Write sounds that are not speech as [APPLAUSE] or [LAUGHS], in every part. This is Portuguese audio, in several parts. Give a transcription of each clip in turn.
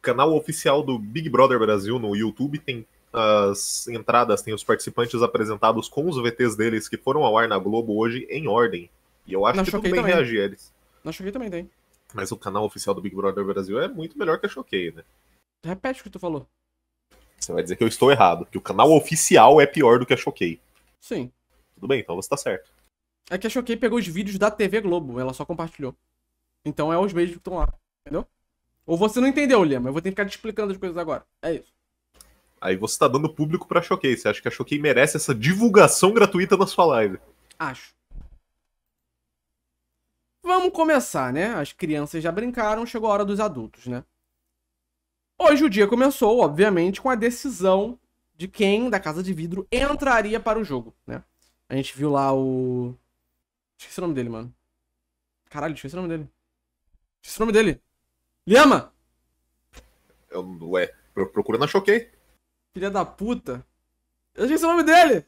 canal oficial do Big Brother Brasil no YouTube tem as entradas, tem os participantes apresentados com os VTs deles que foram ao ar na Globo hoje em ordem. E eu acho que tudo bem também. reagir eles. Na Choquei também tem. Mas o canal oficial do Big Brother Brasil é muito melhor que a Choquei, né? Repete o que tu falou. Você vai dizer que eu estou errado, que o canal oficial é pior do que a Choquei. Sim. Tudo bem, então você tá certo. É que a Choquei pegou os vídeos da TV Globo, ela só compartilhou. Então é os mesmos que estão lá, entendeu? Ou você não entendeu, Lima, Eu vou ter que ficar te explicando as coisas agora. É isso. Aí você tá dando público pra Choquei. Você acha que a Choquei merece essa divulgação gratuita na sua live? Acho. Vamos começar, né? As crianças já brincaram, chegou a hora dos adultos, né? Hoje o dia começou, obviamente, com a decisão de quem da Casa de Vidro entraria para o jogo, né? A gente viu lá o. Esqueci o nome dele, mano. Caralho, esqueci o nome dele. Esqueci o nome dele. Lema! Eu, ué, procurando, choquei. Filha da puta. Eu esqueci o nome dele!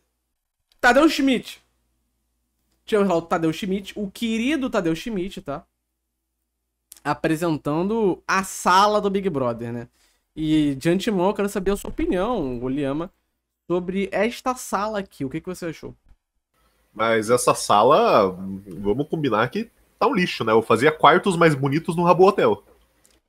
Tadeu Schmidt. Tivemos lá o Tadeu Schmidt, o querido Tadeu Schmidt, tá? Apresentando a sala do Big Brother, né? E de antemão eu quero saber a sua opinião, Goliama, sobre esta sala aqui. O que, que você achou? Mas essa sala, vamos combinar que tá um lixo, né? Eu fazia quartos mais bonitos no Rabo Hotel.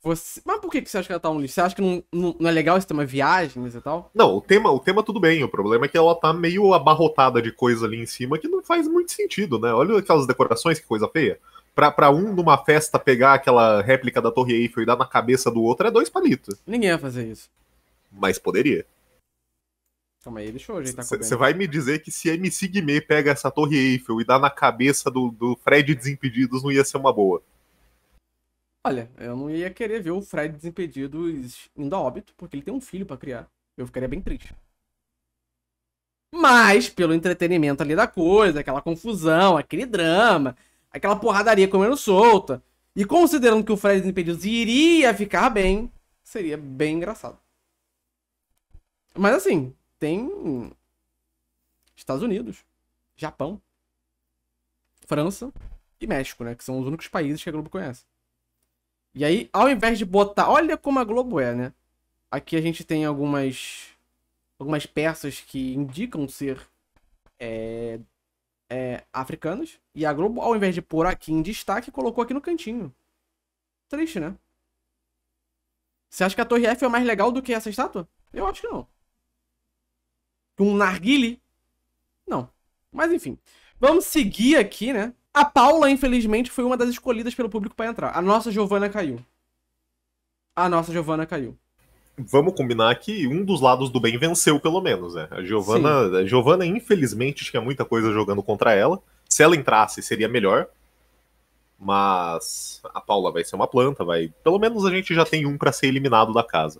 Você... Mas por que você acha que ela tá um lixo? Você acha que não, não, não, é legal esse tema viagens e tal? Não, o tema, o tema tudo bem. O problema é que ela tá meio abarrotada de coisa ali em cima que não faz muito sentido, né? Olha aquelas decorações, que coisa feia. Pra, pra um numa festa pegar aquela réplica da Torre Eiffel e dar na cabeça do outro é dois palitos. Ninguém ia fazer isso. Mas poderia. Calma aí, deixa eu ajeitar Você vai me dizer que se MC Guimê pega essa Torre Eiffel e dá na cabeça do, do Fred Desimpedidos não ia ser uma boa. Olha, eu não ia querer ver o Fred Desimpedidos indo a óbito, porque ele tem um filho para criar. Eu ficaria bem triste. Mas, pelo entretenimento ali da coisa, aquela confusão, aquele drama, aquela porradaria comendo solta, e considerando que o Fred Desimpedidos iria ficar bem, seria bem engraçado. Mas assim, tem Estados Unidos, Japão, França e México, né? Que são os únicos países que a Globo conhece. E aí, ao invés de botar. Olha como a Globo é, né? Aqui a gente tem algumas. Algumas peças que indicam ser. É, é, africanos. E a Globo, ao invés de pôr aqui em destaque, colocou aqui no cantinho. Triste, né? Você acha que a Torre Eiffel é mais legal do que essa estátua? Eu acho que não. Um narguile? Não. Mas enfim. Vamos seguir aqui, né? A Paula, infelizmente, foi uma das escolhidas pelo público para entrar. A nossa Giovana caiu. A nossa Giovana caiu. Vamos combinar que um dos lados do bem venceu, pelo menos, né? A Giovana, a Giovana infelizmente, tinha muita coisa jogando contra ela. Se ela entrasse, seria melhor. Mas a Paula vai ser uma planta, vai. Pelo menos a gente já tem um para ser eliminado da casa.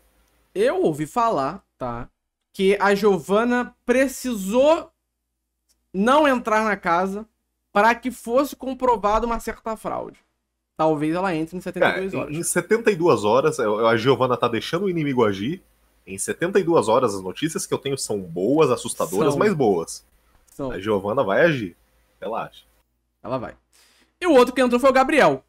Eu ouvi falar, tá? Que a Giovana precisou não entrar na casa para que fosse comprovada uma certa fraude. Talvez ela entre em 72 é, horas. Em 72 horas, é, a Giovana tá deixando o inimigo agir. Em 72 horas, as notícias que eu tenho são boas, assustadoras, são. mas boas. São. A Giovana vai agir. Relaxa. Ela vai. E o outro que entrou foi o Gabriel.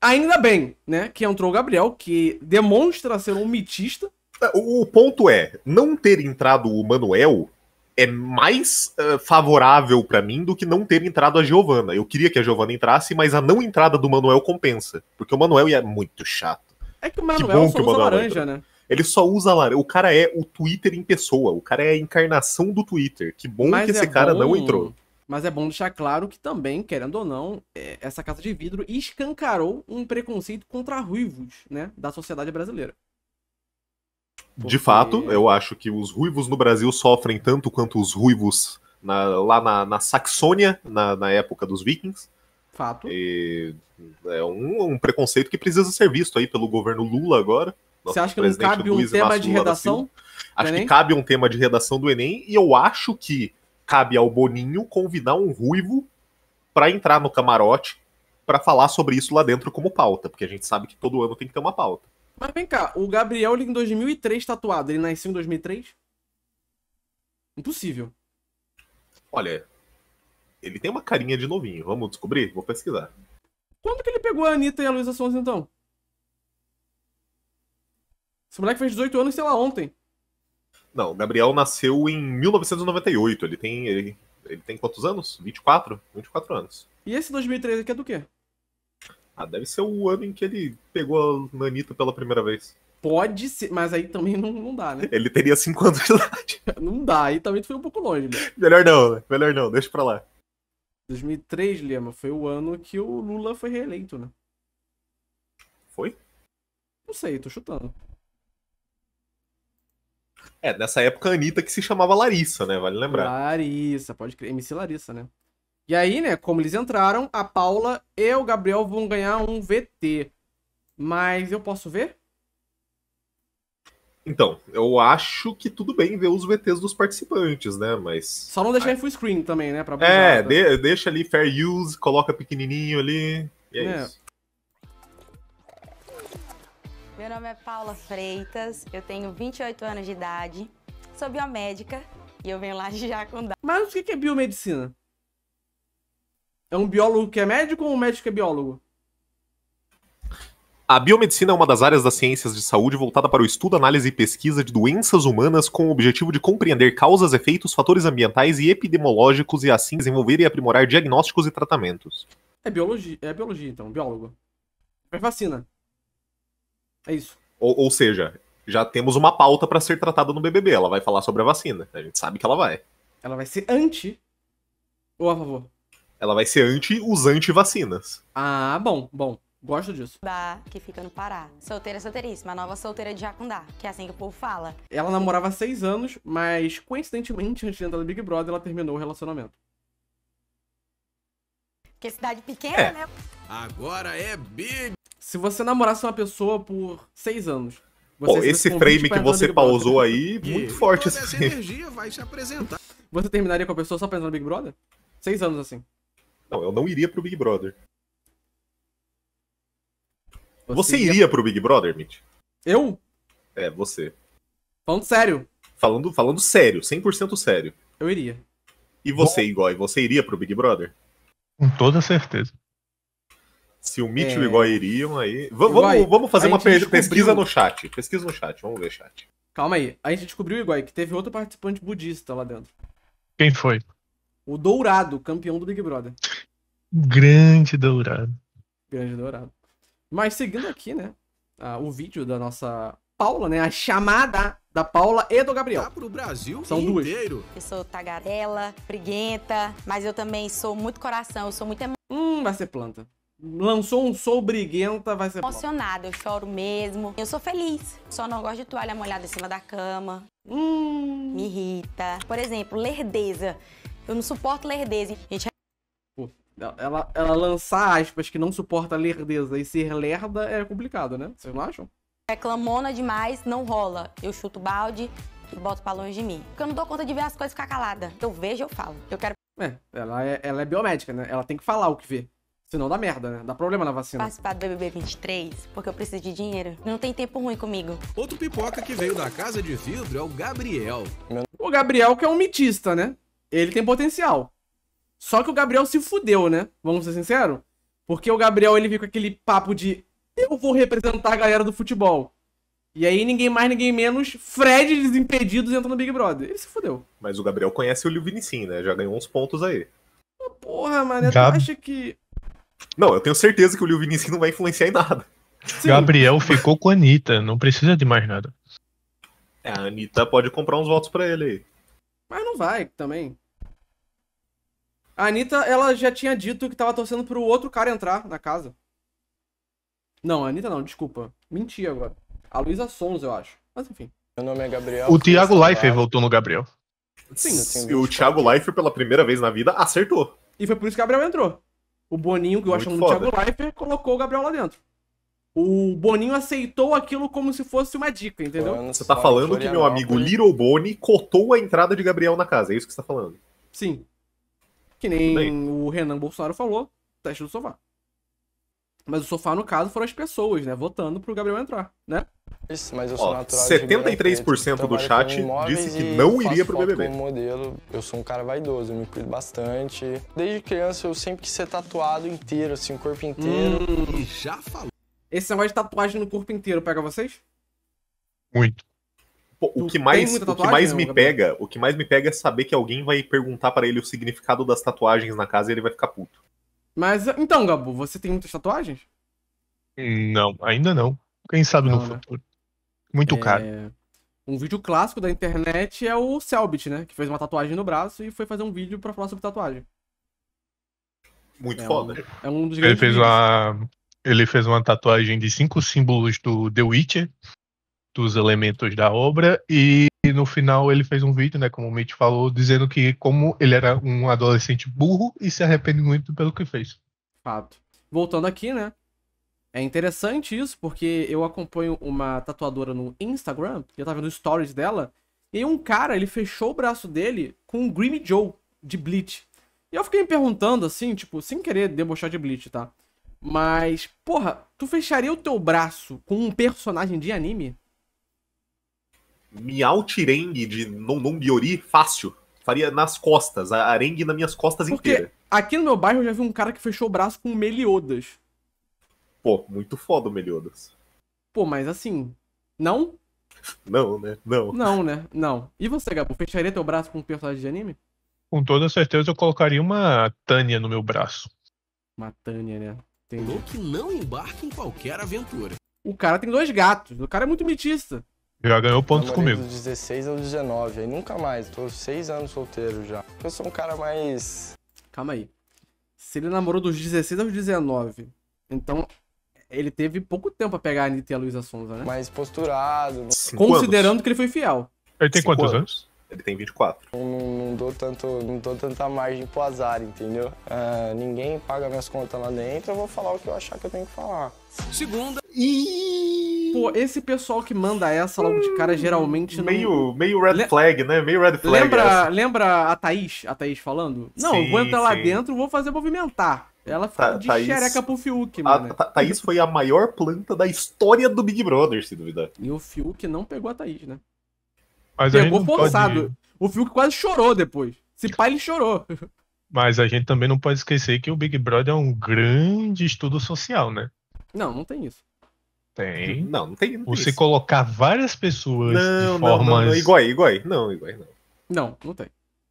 Ainda bem, né? Que entrou o Gabriel, que demonstra ser um mitista. É, o ponto é, não ter entrado o Manuel é mais uh, favorável para mim do que não ter entrado a Giovana. Eu queria que a Giovana entrasse, mas a não entrada do Manuel compensa, porque o Manuel é muito chato. É que o Manuel que só que o Manuel usa laranja, entra. né? Ele só usa laranja. O cara é o Twitter em pessoa. O cara é a encarnação do Twitter. Que bom mas que é esse cara bom... não entrou. Mas é bom deixar claro que também, querendo ou não, é, essa Casa de Vidro escancarou um preconceito contra ruivos, né, da sociedade brasileira. Porque... De fato, eu acho que os ruivos no Brasil sofrem tanto quanto os ruivos na, lá na, na Saxônia, na, na, época dos vikings. Fato. E é um, um, preconceito que precisa ser visto aí pelo governo Lula agora. Você acha que não cabe um tema de Lula redação? Acho que cabe um tema de redação do Enem e eu acho que cabe ao Boninho convidar um ruivo para entrar no camarote para falar sobre isso lá dentro como pauta, porque a gente sabe que todo ano tem que ter uma pauta. Mas vem cá, o Gabriel ele em 2003 tatuado, ele nasceu em 2003? Impossível. Olha, ele tem uma carinha de novinho, vamos descobrir? Vou pesquisar. Quando que ele pegou a Anitta e a Luísa Sons, então? Esse moleque fez 18 anos, sei lá, ontem. Não, o Gabriel nasceu em 1998, ele tem... Ele, ele tem quantos anos? 24? 24 anos. E esse 2003 aqui é do quê? Ah, deve ser o ano em que ele pegou a Nanita pela primeira vez. Pode ser, mas aí também não, não dá, né? [LAUGHS] Ele teria 5 anos de idade. não dá, aí também tu foi um pouco longe, né? Melhor não, Melhor não, deixa pra lá. 2003, Lema, foi o ano que o Lula foi reeleito, né? Foi? Não sei, tô chutando. É, nessa época a Anitta que se chamava Larissa, né? Vale lembrar. Larissa, pode crer. MC Larissa, né? E aí, né, como eles entraram, a Paula e o Gabriel vão ganhar um VT. Mas eu posso ver? Então, eu acho que tudo bem ver os VTs dos participantes, né? Mas. Só não deixar ah. em full screen também, né? Pra é, de, deixa ali fair use, coloca pequenininho ali. E é, é. isso. Meu nome é Paula Freitas, eu tenho 28 anos de idade, sou biomédica e eu venho lá [LAUGHS] já com. Mas o que é biomedicina? É um biólogo que é médico ou um médico que é biólogo? A biomedicina é uma das áreas das ciências de saúde voltada para o estudo, análise e pesquisa de doenças humanas com o objetivo de compreender causas, efeitos, fatores ambientais e epidemiológicos e assim desenvolver e aprimorar diagnósticos e tratamentos. É biologia, é biologia então, biólogo. É vacina. É isso. Ou, ou seja, já temos uma pauta para ser tratada no BBB. Ela vai falar sobre a vacina. A gente sabe que ela vai. Ela vai ser anti ou a favor? Ela vai ser anti os anti-vacinas. Ah, bom, bom. Gosto disso. Da, que fica no Pará. Solteira solteiríssima, nova solteira de Jacundá, que é assim que o povo fala. Ela namorava há seis anos, mas coincidentemente, antes de entrar no Big Brother, ela terminou o relacionamento. Que cidade pequena, é. né? Agora é Big. Se você namorasse uma pessoa por seis anos. Pô, esse frame que você pausou aí, muito forte esse frame. Assim. energia vai se apresentar. Você terminaria com a pessoa só pra entrar no Big Brother? Seis anos assim. Não, eu não iria pro Big Brother. Você, você iria... pro Big Brother, Mitch? Eu? É, você. Falando sério. Falando, falando sério, 100% sério. Eu iria. E você, Bom... Igor, você iria pro Big Brother? Com toda certeza. Se o Mitch é... e o é. Igor iriam aí. V vamos, vamos fazer uma descobriu... pesquisa no chat. Pesquisa no chat, vamos ver, chat. Calma aí. A gente descobriu, Igor, que teve outro participante budista lá dentro. Quem foi? O Dourado, campeão do Big Brother. Grande Dourado. Grande Dourado. Mas seguindo aqui, né? Ah, o vídeo da nossa Paula, né? A chamada da Paula e do Gabriel. Tá pro Brasil São duas. Eu sou tagarela, briguenta, mas eu também sou muito coração, eu sou muito emo... Hum, vai ser planta. Lançou um sou briguenta, vai ser Emocionada, eu choro mesmo. Eu sou feliz, só não gosto de toalha molhada em cima da cama. Hum. Me irrita. Por exemplo, lerdeza. Eu não suporto lerdeza. Gente, ela, ela lançar aspas que não suporta lerdeza e ser lerda é complicado, né? Vocês não acham? É clamona demais, não rola. Eu chuto balde e boto pra longe de mim. Porque eu não dou conta de ver as coisas ficar calada. Eu vejo, eu falo. Eu quero. É, ela é, ela é biomédica, né? Ela tem que falar o que vê. Senão dá merda, né? Dá problema na vacina. Participar do BBB 23 porque eu preciso de dinheiro. Não tem tempo ruim comigo. Outro pipoca que veio da casa de vidro é o Gabriel. O Gabriel que é um mitista, né? Ele tem potencial. Só que o Gabriel se fudeu, né? Vamos ser sinceros. Porque o Gabriel, ele veio com aquele papo de eu vou representar a galera do futebol. E aí, ninguém mais, ninguém menos, Fred Desimpedidos entra no Big Brother. Ele se fudeu. Mas o Gabriel conhece o Liu Vinicim, né? Já ganhou uns pontos aí. Ah, porra, mano, tu acha que. Não, eu tenho certeza que o Liu Vinicim não vai influenciar em nada. Sim. Gabriel ficou com a Anitta, não precisa de mais nada. É, a Anitta pode comprar uns votos para ele aí. Mas não vai também. A Anitta, ela já tinha dito que tava torcendo pro outro cara entrar na casa. Não, a Anitta não, desculpa. Menti agora. A Luísa Sons, eu acho. Mas enfim. Meu nome é Gabriel. O Thiago Leifert voltou no Gabriel. Sim, e o Thiago Leifert, pela primeira vez na vida, acertou. E foi por isso que o Gabriel entrou. O Boninho, que eu acho do Thiago Leifert, colocou o Gabriel lá dentro. O Boninho aceitou aquilo como se fosse uma dica, entendeu? Você tá falando que meu amigo né? Little Boni cotou a entrada de Gabriel na casa, é isso que você tá falando? Sim. Que nem o Renan Bolsonaro falou, teste do sofá. Mas o sofá, no caso, foram as pessoas, né? Votando pro Gabriel entrar, né? Isso, mas eu sou Ó, natural 73% do chat disse que não iria pro BBB. modelo, eu sou um cara vaidoso, eu me cuido bastante. Desde criança eu sempre quis ser tatuado inteiro, assim, o corpo inteiro. Hum, já falou. Esse negócio de tatuagem no corpo inteiro pega vocês? Muito o que mais, o que mais me pega, o que mais me pega é saber que alguém vai perguntar para ele o significado das tatuagens na casa e ele vai ficar puto. Mas então, Gabu, você tem muitas tatuagens? Não, ainda não. Quem sabe não, no né? futuro. Muito é... caro. Um vídeo clássico da internet é o Selbit, né? Que fez uma tatuagem no braço e foi fazer um vídeo para falar sobre tatuagem. Muito é foda. Um, é um dos ele fez vídeos. uma Ele fez uma tatuagem de cinco símbolos do The Witcher dos elementos da obra e no final ele fez um vídeo, né, como o Mitch falou, dizendo que como ele era um adolescente burro e se arrepende muito pelo que fez. Fato. Voltando aqui, né? É interessante isso porque eu acompanho uma tatuadora no Instagram, eu tava vendo stories dela, e um cara, ele fechou o braço dele com um Grimmy Joe de Bleach. E eu fiquei me perguntando assim, tipo, sem querer debochar de Bleach, tá? Mas, porra, tu fecharia o teu braço com um personagem de anime? Miau Tirengue de Nondon Numbiori fácil. Faria nas costas, a arengue nas minhas costas Porque inteira. Aqui no meu bairro eu já vi um cara que fechou o braço com Meliodas. Pô, muito foda o Meliodas. Pô, mas assim, não? Não, né? Não. Não, né? Não. E você, Gabo, fecharia teu braço com um personagem de anime? Com toda certeza eu colocaria uma Tânia no meu braço. Uma Tânia, né? Tem. que não embarque em qualquer aventura. O cara tem dois gatos. O cara é muito mitista. Já ganhou pontos comigo. Do 16 ao 19, aí nunca mais. Tô seis anos solteiro já. Eu sou um cara mais. Calma aí. Se ele namorou dos 16 aos 19, então ele teve pouco tempo pra pegar a Anitta e a Luísa Sonza, né? Mais posturado. considerando anos. que ele foi fiel. Ele tem Cinco quantos anos? anos? Ele tem 24. não, não dou tanto, não dou tanta margem pro azar, entendeu? Uh, ninguém paga minhas contas lá dentro, eu vou falar o que eu achar que eu tenho que falar. Segunda. E... Pô, esse pessoal que manda essa logo de cara geralmente não... meio, Meio red flag, né? Meio red flag. Lembra, lembra a Thaís? A Thaís falando? Não, sim, vou entrar sim. lá dentro, vou fazer movimentar. Ela ficou Tha de Thaís, xereca pro Fiuk, mano. A Thaís foi a maior planta da história do Big Brother, se duvidar. E o Fiuk não pegou a Thaís, né? Mas pegou forçado. Pode... O Fiuk quase chorou depois. Se pai, ele chorou. Mas a gente também não pode esquecer que o Big Brother é um grande estudo social, né? Não, não tem isso. Tem. Não, não tem. Não tem Você isso. colocar várias pessoas não, de formas. Não, não, não. igual Não, não. Não, não tem.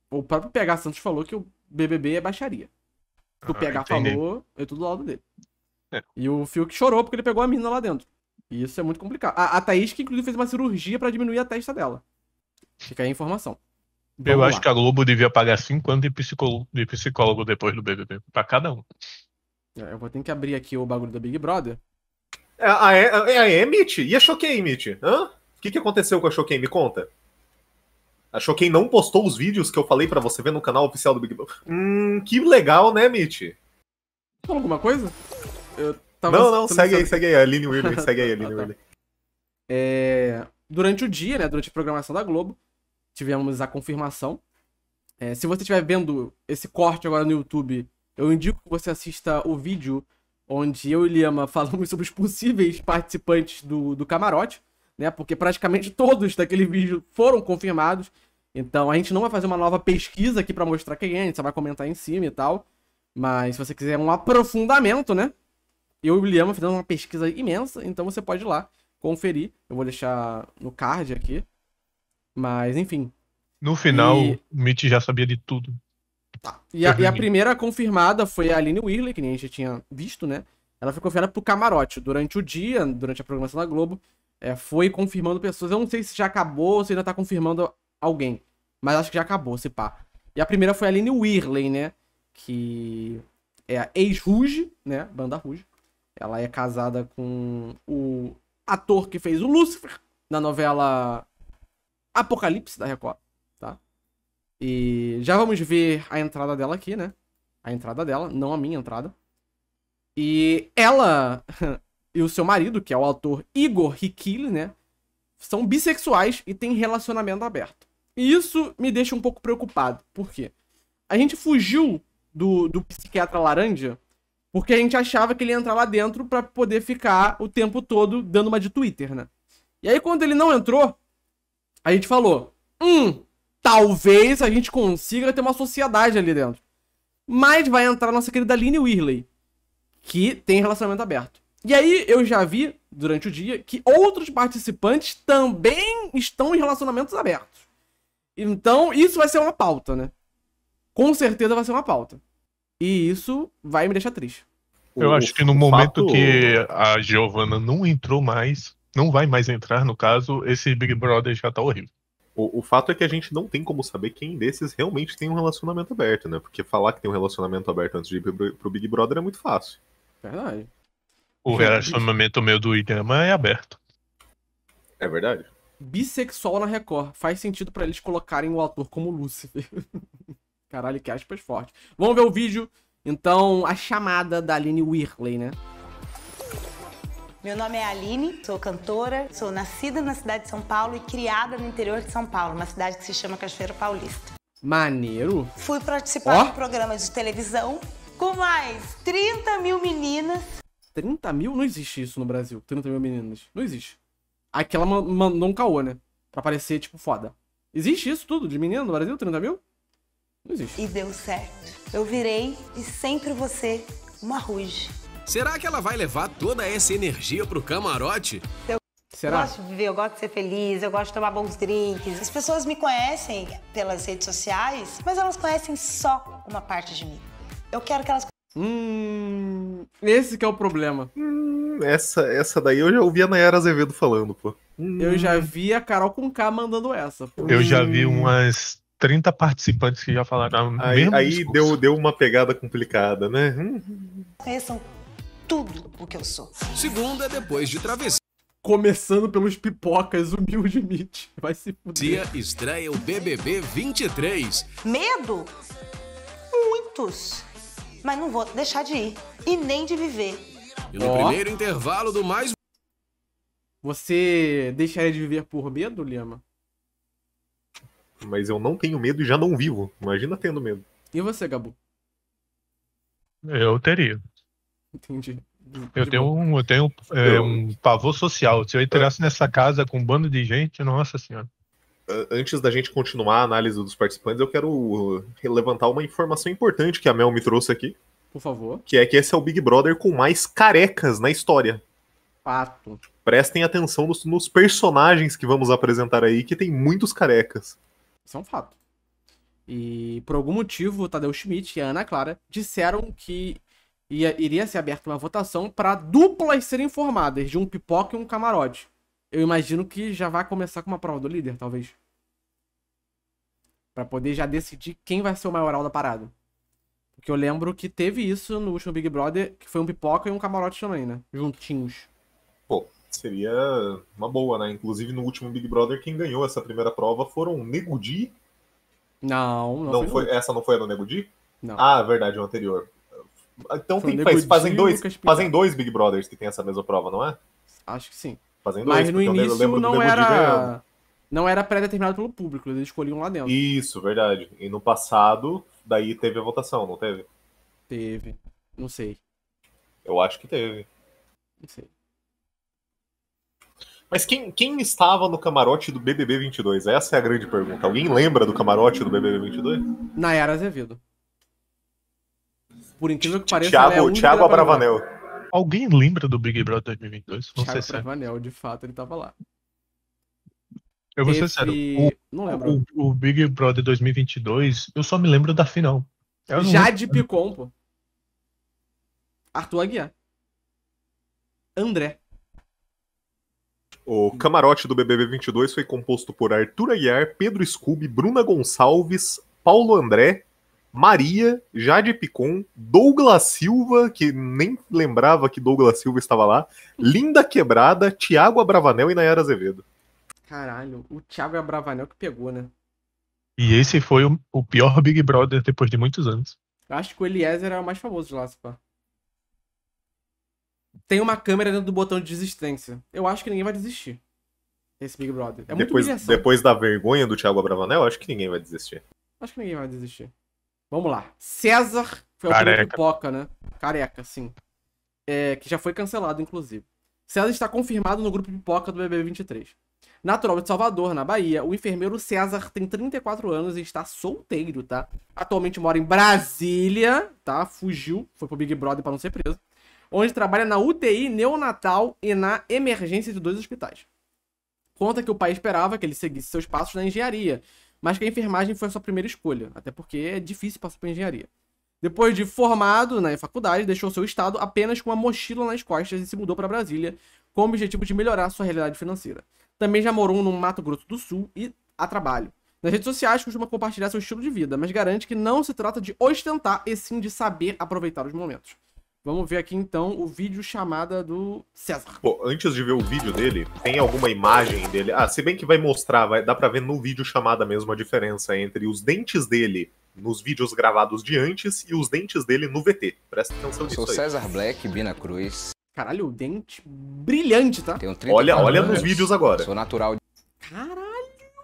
O próprio PH Santos falou que o BBB é baixaria. O ah, PH entendi. falou, eu é tô do lado dele. É. E o Fiuk chorou porque ele pegou a mina lá dentro. E isso é muito complicado. A, a Thaís, que inclusive fez uma cirurgia para diminuir a testa dela. Fica aí a informação. Vamos eu acho que a Globo devia pagar 5 anos de psicólogo, de psicólogo depois do BBB, para cada um. É, eu vou ter que abrir aqui o bagulho da Big Brother. É a, a, a Emit? E a Choquei, Emit? Hã? O que, que aconteceu com a Choquei? Me conta. A Choquei não postou os vídeos que eu falei para você ver no canal oficial do Big Brother. Hum, que legal, né, Emit? Falou alguma coisa? Eu tava não, não, segue aí, segue aí, Aline Willian, [LAUGHS] segue aí, Aline ah, tá. É, durante o dia, né, durante a programação da Globo, tivemos a confirmação. É, se você estiver vendo esse corte agora no YouTube eu indico que você assista o vídeo onde eu e Lima [LAUGHS] falamos sobre os possíveis participantes do, do camarote, né? Porque praticamente todos daquele vídeo foram confirmados. Então a gente não vai fazer uma nova pesquisa aqui para mostrar quem é, a gente só vai comentar em cima e tal. Mas se você quiser um aprofundamento, né? Eu e o Liama fizemos uma pesquisa imensa, então você pode ir lá conferir. Eu vou deixar no card aqui. Mas enfim. No final, e... o Mitch já sabia de tudo. Tá. E a, e a primeira confirmada foi a Aline Whirley, que nem a gente tinha visto, né? Ela foi confirmada pro camarote durante o dia, durante a programação da Globo. É, foi confirmando pessoas. Eu não sei se já acabou ou se ainda tá confirmando alguém. Mas acho que já acabou, se pá. E a primeira foi a Aline Whirley, né? Que é a ex-Ruge, né? Banda Ruge. Ela é casada com o ator que fez o Lucifer na novela Apocalipse da Record. E já vamos ver a entrada dela aqui, né? A entrada dela, não a minha entrada. E ela [LAUGHS] e o seu marido, que é o autor Igor Hikili, né? São bissexuais e têm relacionamento aberto. E isso me deixa um pouco preocupado. Por quê? A gente fugiu do, do psiquiatra laranja porque a gente achava que ele ia entrar lá dentro para poder ficar o tempo todo dando uma de Twitter, né? E aí, quando ele não entrou, a gente falou: Hum, talvez a gente consiga ter uma sociedade ali dentro. Mas vai entrar nossa querida Lynn Whirley, que tem relacionamento aberto. E aí eu já vi, durante o dia, que outros participantes também estão em relacionamentos abertos. Então, isso vai ser uma pauta, né? Com certeza vai ser uma pauta. E isso vai me deixar triste. Eu o acho que no momento fato... que a Giovana não entrou mais, não vai mais entrar, no caso, esse Big Brother já tá horrível. O, o, fato é que a gente não tem como saber quem desses realmente tem um relacionamento aberto, né? Porque falar que tem um relacionamento aberto antes de ir pro, pro Big Brother é muito fácil. Verdade. O relacionamento meu do Irama é aberto. É verdade. Bissexual na Record. Faz sentido para eles colocarem o ator como Lúcifer. [LAUGHS] Caralho, que aspas forte. Vamos ver o vídeo. Então, a chamada da Aline Weirley, né? Meu nome é Aline, sou cantora, sou nascida na cidade de São Paulo e criada no interior de São Paulo, uma cidade que se chama Cachoeiro Paulista. Maneiro! Fui participar oh. de um programa de televisão com mais 30 mil meninas. 30 mil? Não existe isso no Brasil. 30 mil meninas. Não existe. Aquela mandou um caô, né? Pra parecer, tipo, foda. Existe isso tudo de menina no Brasil? 30 mil? Não existe. E deu certo. Eu virei e sempre você uma ruge. Será que ela vai levar toda essa energia pro camarote? Eu Será? gosto de viver, eu gosto de ser feliz, eu gosto de tomar bons drinks. As pessoas me conhecem pelas redes sociais, mas elas conhecem só uma parte de mim. Eu quero que elas. Hum. Esse que é o problema. Hum, essa, essa daí eu já ouvi a Nayara Azevedo falando, pô. Eu já vi a Carol com K mandando essa. Pô. Eu hum. já vi umas 30 participantes que já falaram. Aí, aí deu, deu uma pegada complicada, né? Hum. Conheçam tudo o que eu sou. Segunda, é depois de travessia. Começando pelos pipocas, humilde Mitch. Vai se fuder. Dia estreia o BBB 23. Medo? Muitos. Mas não vou deixar de ir. E nem de viver. E no oh. primeiro intervalo do mais. Você deixaria de viver por medo, Lima? Mas eu não tenho medo e já não vivo. Imagina tendo medo. E você, Gabu? Eu teria. [LAUGHS] Entendi. Tá eu tenho, um, eu tenho é, eu... um pavor social. Se eu entrasse é. nessa casa com um bando de gente, nossa senhora. Antes da gente continuar a análise dos participantes, eu quero levantar uma informação importante que a Mel me trouxe aqui. Por favor. Que é que esse é o Big Brother com mais carecas na história. Fato. Prestem atenção nos, nos personagens que vamos apresentar aí, que tem muitos carecas. Isso é um fato. E por algum motivo, o Tadeu Schmidt e a Ana Clara disseram que ia, é, iria ser aberta uma votação para duplas serem formadas, de um pipoca e um camarote. Eu imagino que já vai começar com uma prova do líder, talvez. para poder já decidir quem vai ser o maioral da parada. Porque eu lembro que teve isso no último Big Brother, que foi um pipoca e um camarote também, né? Juntinhos. Pô, seria uma boa, né? Inclusive no último Big Brother, quem ganhou essa primeira prova foram o Nego Não, não, não foi, foi Essa não foi a do Negudi? Não. Ah, verdade, o anterior. Então tem, faz, fazem dois, fazem dois Big Brothers que tem essa mesma prova, não é? Acho que sim. Fazem dois, Mas no início não era não era pré-determinado pelo público, eles escolhiam lá dentro. Isso, verdade. E no passado, daí teve a votação, não teve? Teve. Não sei. Eu acho que teve. Não sei. Mas quem, quem estava no camarote do BBB 22? Essa é a grande pergunta. Alguém lembra do camarote do BBB 22? Nayara Azevedo. Por incrível que pareça, Thiago, é a Thiago Abravanel. Alguém lembra do Big Brother 2022? Vou Thiago é. Abravanel, de fato, ele tava lá. Eu vou ser sério. O, não lembro. O, o, Big Brother 2022, eu só me lembro da final. Eu de lembro. Picon, pô. Arthur Aguiar. André. O camarote do BBB 22 foi composto por Arthur Aguiar, Pedro Scooby, Bruna Gonçalves, Paulo André, Maria, Jade Picon, Douglas Silva, que nem lembrava que Douglas Silva estava lá, Linda Quebrada, Tiago Abravanel e Nayara Azevedo. Caralho, o Tiago Abravanel que pegou, né? E esse foi o, o, pior Big Brother depois de muitos anos. Acho que o Eliezer era o mais famoso de lá, se pá. Tem uma câmera dentro do botão de desistência. Eu acho que ninguém vai desistir. Esse Big Brother. É muito depois, depois da vergonha do Thiago Abravanel, acho que ninguém vai desistir. Acho que ninguém vai desistir. Vamos lá. César foi o primeiro pipoca, né? Careca, sim. É, que já foi cancelado, inclusive. César está confirmado no grupo pipoca do BB23. Natural de Salvador, na Bahia, o enfermeiro César tem 34 anos e está solteiro, tá? Atualmente mora em Brasília, tá? Fugiu, foi pro Big Brother para não ser preso. Onde trabalha na UTI neonatal e na emergência de dois hospitais. Conta que o pai esperava que ele seguisse seus passos na engenharia, mas que a enfermagem foi a sua primeira escolha, até porque é difícil passar para engenharia. Depois de formado na faculdade, deixou seu estado apenas com uma mochila nas costas e se mudou para Brasília, com o objetivo de melhorar sua realidade financeira. Também já morou no Mato Grosso do Sul e a trabalho. Nas redes sociais costuma compartilhar seu estilo de vida, mas garante que não se trata de ostentar e sim de saber aproveitar os momentos. Vamos ver aqui então o vídeo chamada do César. Pô, antes de ver o vídeo dele, tem alguma imagem dele? Ah, se bem que vai mostrar, vai, dá pra ver no vídeo chamada mesmo a diferença entre os dentes dele nos vídeos gravados de antes e os dentes dele no VT. Presta atenção nisso Sou César Black, Bina Cruz. Caralho, o dente brilhante, tá? olha, olha nos vídeos agora. Sou natural. Caralho.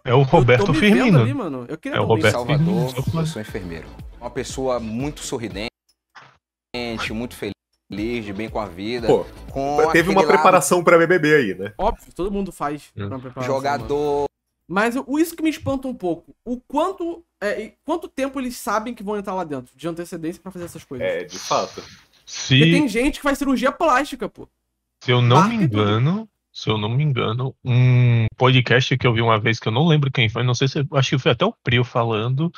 É o Roberto Firmino. Ali, mano. Eu queria é o Roberto Salvador, Firmino. eu sou enfermeiro. Uma pessoa muito sorridente muito feliz, de bem com a vida. Pô, teve uma preparação lado... para BBB aí, né? Óbvio, todo mundo faz uma preparação. Jogador. Né? Mas o, isso que me espanta um pouco, o quanto é, quanto tempo eles sabem que vão entrar lá dentro de antecedência para fazer essas coisas. É, de fato. Se... Porque tem gente que faz cirurgia plástica, pô. Se eu não Marca me engano, tudo. se eu não me engano, um podcast que eu vi uma vez que eu não lembro quem foi, não sei se acho que foi até o Prio falando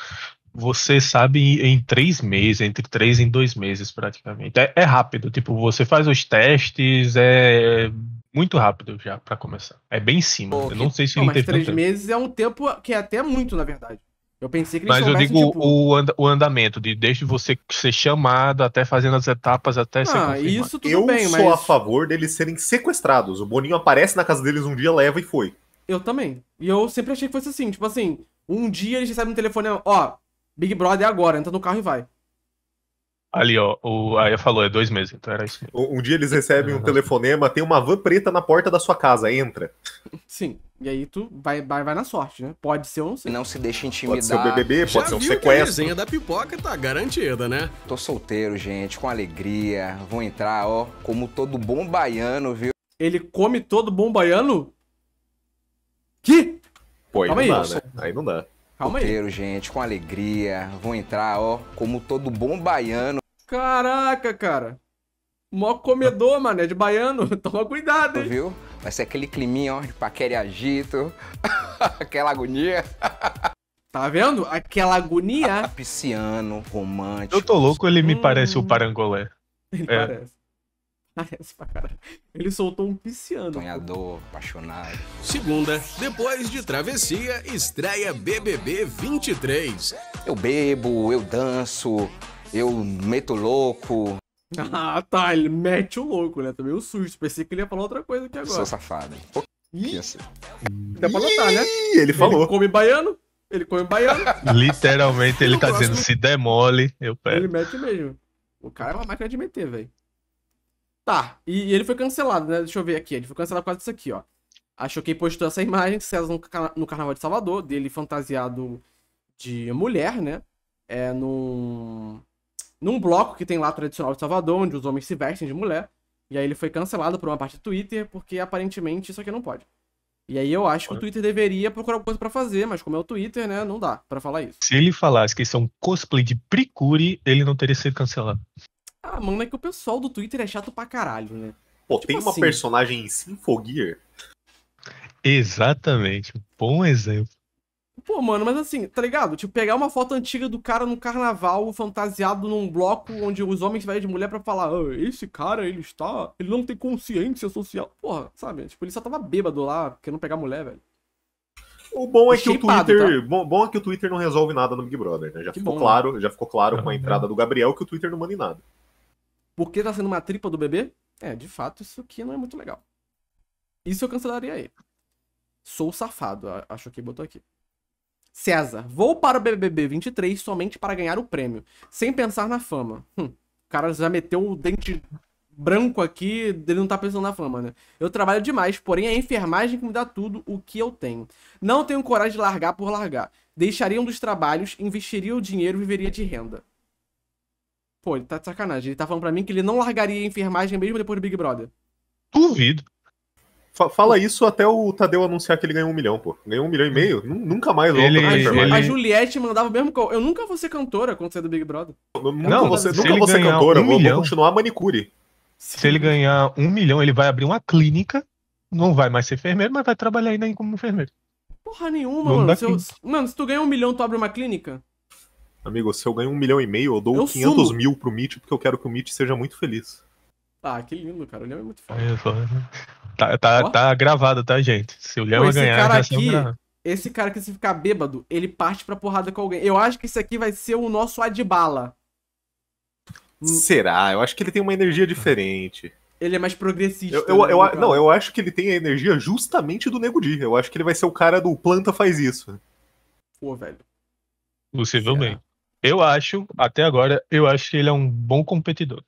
você sabe em três meses, entre três e dois meses praticamente. É, é, rápido, tipo, você faz os testes, é muito rápido já para começar. É bem em cima. Pô, eu não sei se não, mas três meses é um tempo que é até muito, na verdade. Eu pensei que Mas eu digo tipo... o, and o andamento, de desde você ser chamado até fazendo as etapas até ah, ser Isso tudo eu bem, mas... sou a favor deles serem sequestrados. O Boninho aparece na casa deles um dia, leva e foi. Eu também. E eu sempre achei que fosse assim, tipo assim, um dia eles recebem um telefone, ó, Big Brother é agora, entra no carro e vai. Ali, ó, o Aya falou, é dois meses, então era isso. Um, dia eles recebem um telefonema, tem uma van preta na porta da sua casa, entra. Sim, e aí tu vai, vai, vai na sorte, né? Pode ser um... Não se deixe intimidar. Pode ser o BBB, Já pode ser um sequestro. Que a resenha da pipoca tá garantida, né? Tô solteiro, gente, com alegria, vou entrar, ó, como todo bom baiano, viu? Ele come todo bom baiano? Que? Pô, aí Calma não aí, dá, né? Aí não dá. Calma Puteiro, aí. gente, com alegria. Vou entrar, ó, como todo bom baiano. Caraca, cara. Mó comedor, mané, de baiano. [LAUGHS] Toma cuidado, hein? Tu viu? Vai ser aquele climinho, ó, de paquera e agito. [LAUGHS] Aquela agonia. [LAUGHS] Tá vendo? Aquela agonia. Pisciano, romântico. Eu tô louco, ele me hum... parece o Parangolé. Ele é. parece. Parece [LAUGHS] pra caralho. Ele soltou um pisciano. Sonhador, apaixonado. Segunda, depois de Travessia, estreia BBB 23. Eu bebo, eu danço, eu meto louco. Ah, tá. Ele mete o louco, né? Também o um susto. Pensei que ele ia falar outra coisa aqui agora. Sou safado. Pô, Dá pra notar, né? Ele falou. Ele come baiano. Ele come baiano. [LAUGHS] Literalmente ele tá próximo. dizendo se demole, eu pego. Ele mete mesmo. O cara é uma máquina de meter, velho. Tá, e ele foi cancelado, né? Deixa eu ver aqui. Ele foi cancelado por causa disso aqui, ó. acho que postou essa imagem, César no, Carnaval de Salvador, dele fantasiado de mulher, né? É num, num bloco que tem lá tradicional de Salvador, onde os homens se vestem de mulher. E aí ele foi cancelado por uma parte do Twitter, porque aparentemente isso aqui não pode. E aí eu acho que o Twitter deveria procurar alguma coisa pra fazer, mas como é o Twitter, né, não dá pra falar isso. Se ele falasse que isso é um cosplay de Pricure, ele não teria sido cancelado. Ah, mano, é que o pessoal do Twitter é chato pra caralho, né? Pô, tipo tem assim... uma personagem em Sinfogear. Exatamente, bom exemplo. Pô, mano, mas assim, tá ligado? Tipo, pegar uma foto antiga do cara no carnaval, fantasiado num bloco onde os homens vai de mulher para falar, oh, esse cara, ele está. Ele não tem consciência social. Porra, sabe? Tipo, ele só tava bêbado lá, querendo pegar mulher, velho. O bom é que o Twitter, tá? bom, bom, é que o Twitter não resolve nada no Big Brother, né? Já ficou bom, né? claro, né? já ficou claro com a uhum. entrada do Gabriel que o Twitter não manda em nada. Porque tá sendo uma tripa do bebê? É, de fato, isso aqui não é muito legal. Isso eu cancelaria aí. Sou safado, acho que botou aqui. César, vou para o BBB 23 somente para ganhar o prêmio, sem pensar na fama. Hum, o cara já meteu o dente branco aqui, ele não tá pensando na fama, né? Eu trabalho demais, porém é a enfermagem que me dá tudo o que eu tenho. Não tenho coragem de largar por largar. Deixaria um dos trabalhos, investiria o dinheiro e viveria de renda. Pô, ele tá de sacanagem. Ele tá falando pra mim que ele não largaria a enfermagem mesmo depois do Big Brother. Duvido. Fala isso até o Tadeu anunciar que ele ganhou um milhão, pô. Ganhou um milhão e meio? Nunca mais ele, a, ele... a Juliette mandava mesmo. Eu nunca vou ser cantora quando sair do Big Brother. Não, você, nunca vou ser cantora, um vou, milhão, vou continuar manicure. Se ele ganhar um milhão, ele vai abrir uma clínica, não vai mais ser enfermeiro, mas vai trabalhar ainda como enfermeiro. Porra nenhuma, mano. Se eu... mano, se tu ganhar um milhão, tu abre uma clínica? Amigo, se eu ganho um milhão e meio, eu dou eu 500 sumo. mil pro Mitch, porque eu quero que o Mitch seja muito feliz. Ah, que lindo, cara. O Leão é muito foda. Né? Tá, tá, tá, gravado, tá, gente? Se o Leão ganhar, cara aqui, pra... Esse cara que se ficar bêbado, ele parte pra porrada com alguém. Eu acho que esse aqui vai ser o nosso Adbala. Hum. Será? Eu acho que ele tem uma energia diferente. Ele é mais progressista. Eu, eu, né, eu não, eu acho que ele tem a energia justamente do Nego Di. Eu acho que ele vai ser o cara do planta faz isso. Pô, velho. Possivelmente. Eu acho, até agora, eu acho que ele é um bom competidor.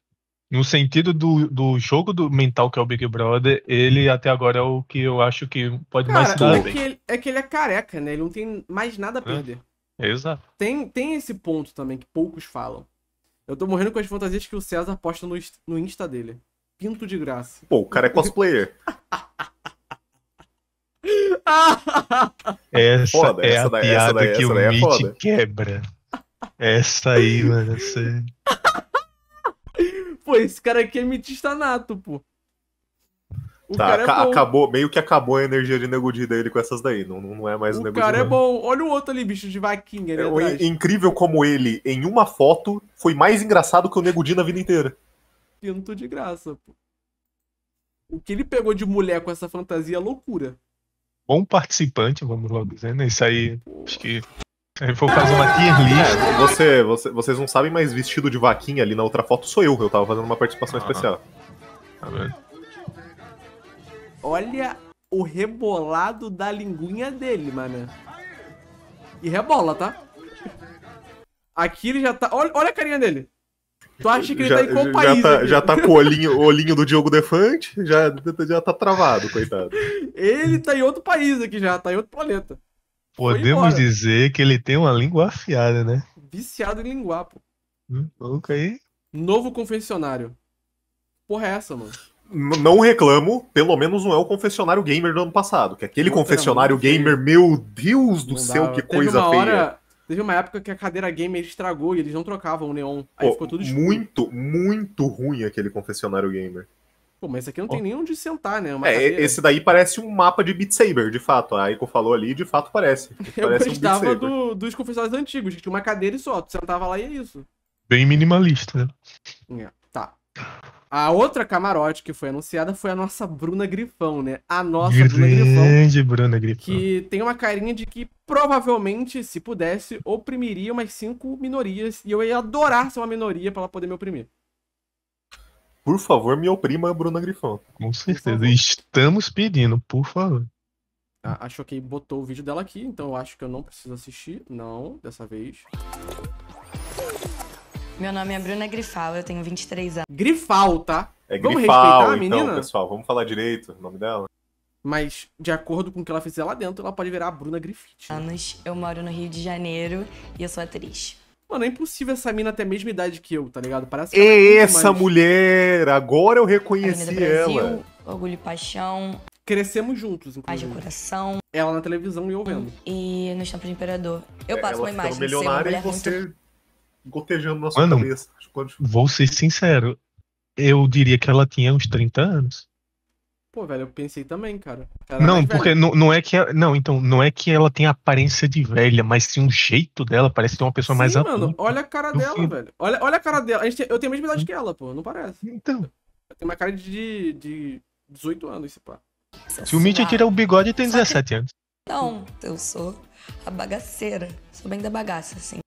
No sentido do, do jogo do mental que é o Big Brother, ele até agora é o que eu acho que pode Cara, mais se dar é bem. Que ele, é que ele é careca, né? Ele não tem mais nada a é, perder. É, exato. Tem, tem esse ponto também que poucos falam. Eu tô morrendo com as fantasias que o César posta no, no Insta dele. Pinto de graça. Pô, o cara é cosplayer. [LAUGHS] essa foda, é essa a piada essa que essa o é Mitch quebra. Essa aí, mano, essa aí. Pô, esse cara aqui é mitista nato, pô. O tá, é acabou, meio que acabou a energia de Negudi dele com essas daí. Não, não é mais o, o O cara é não. é bom. Olha o outro ali, bicho de vaquinha. É, incrível como ele, em uma foto, foi mais engraçado que o Negudi na vida inteira. Pinto de graça, pô. O que ele pegou de mulher com essa fantasia é loucura. Bom participante, vamos logo dizendo. Né? Isso aí, acho que ele foi fazer uma tier list. É, você, você, vocês não sabem, mas vestido de vaquinha ali na outra foto sou eu. Eu tava fazendo uma participação ah. especial. Tá vendo? Olha o rebolado da linguinha dele, mano. E rebola, tá? Aqui ele já tá. Olha, olha a carinha dele. Tu acha que ele já, tá em qual já tá- país? Tá, já tá com o olhinho, olhinho do Diogo Defante, já, já tá travado, coitado. ele tá em outro país aqui já, tá em outro planeta. Podemos dizer que ele tem uma língua afiada, né? Viciado em linguar, pô. Hum, maluco aí. Novo confessionário. Porra, é essa, mano? N não reclamo, pelo menos não é o confessionário gamer do ano passado. Que é aquele Puta, confessionário gamer, meu Deus do não céu, que teve coisa feia. Hora, teve uma época que a cadeira gamer estragou e eles não trocavam o neon. Aí Pô, ficou tudo escuro. Muito, muito ruim aquele confessionário gamer. Pô, mas esse aqui não tem oh. nem onde sentar, né? É uma é, cadeira. esse daí parece um mapa de Beat Saber, de fato. A Ico falou ali, de fato parece. [LAUGHS] Eu parece gostava um do, dos confessionários antigos, que tinha uma cadeira e só. Tu sentava lá e é isso. Bem minimalista, né? É, tá. A outra camarote que foi anunciada foi a nossa Bruna Grifão, né? A nossa Grande Bruna Grifão. Grande Bruna Grifão. Que tem uma carinha de que provavelmente, se pudesse, oprimiria umas cinco minorias. E eu ia adorar ser uma minoria para ela poder me oprimir. Por favor, me oprima a Bruna Grifão. Com certeza. Estamos pedindo, por favor. Tá, acho que botou o vídeo dela aqui, então eu acho que eu não preciso assistir. Não, dessa vez. Meu nome é Bruna Grifal, eu tenho 23 anos. Grifal, tá? É vamos respeitar a então, menina? Então, pessoal, vamos falar direito o nome dela. Mas, de acordo com o que ela fizer lá dentro, ela pode virar a Bruna Griffith. Né? Anos, eu moro no Rio de Janeiro e eu sou atriz. Mano, é impossível essa mina ter a mesma idade que eu, tá ligado? Parece que é Essa mais... mulher! Agora eu reconheci Brasil, ela. Orgulho e paixão. Crescemos juntos, inclusive. Paz de coração. Ela na televisão e eu vendo. E no Estampa do Imperador. Eu é, passo ela uma imagem de ser uma e você muito... gotejando na sua Mano, cabeça. Vou ser sincero. Eu diria que ela tinha uns 30 anos. Pô, velho, eu pensei também, cara. Ela não, porque não, não, é que. Ela, não, então, não é que ela tem aparência de velha, mas sim um jeito dela, parece ter uma pessoa Sim, mais mano, adulta. olha a cara dela, velho. Olha, olha a cara dela. A tem, eu tenho a mesma idade que ela, pô, não parece. Então. Ela tem uma cara de, de 18 anos, esse pá. Se o Mitch tira o bigode, tem 17 anos. Não, eu sou a bagaceira. Sou bem da bagaça, assim.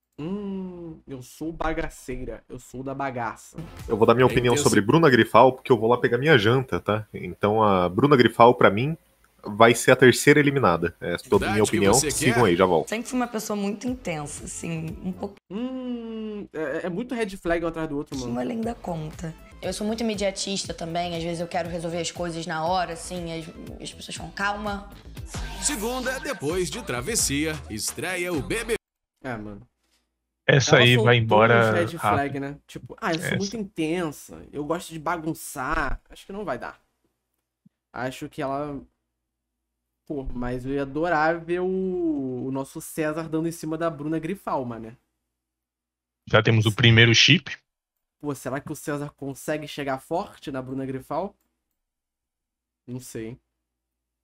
Eu sou bagaceira, eu sou da bagaça. Eu vou dar minha opinião sobre Bruna Grifal, porque eu vou lá pegar minha janta, tá? Então a Bruna Grifal, para mim, vai ser a terceira eliminada. É toda a minha opinião. Sigam aí, já volto. Sempre fui uma pessoa muito intensa, assim, um pouco. Hum, é, é muito red flag um atrás do outro, mano. Uma além da conta. Eu sou muito imediatista também, às vezes eu quero resolver as coisas na hora, assim, as, as pessoas com calma. Segunda, é depois de travessia, estreia o bebê. É, mano. Essa aí vai embora. Red flag, né? Tipo, ah, eu sou Essa. muito intensa, eu gosto de bagunçar. Acho que não vai dar. Acho que ela. Pô, mas eu ia adorar ver o, o nosso César dando em cima da Bruna Grifalma, né? Já temos o primeiro chip. Pô, será que o César consegue chegar forte na Bruna Grifal? Não sei.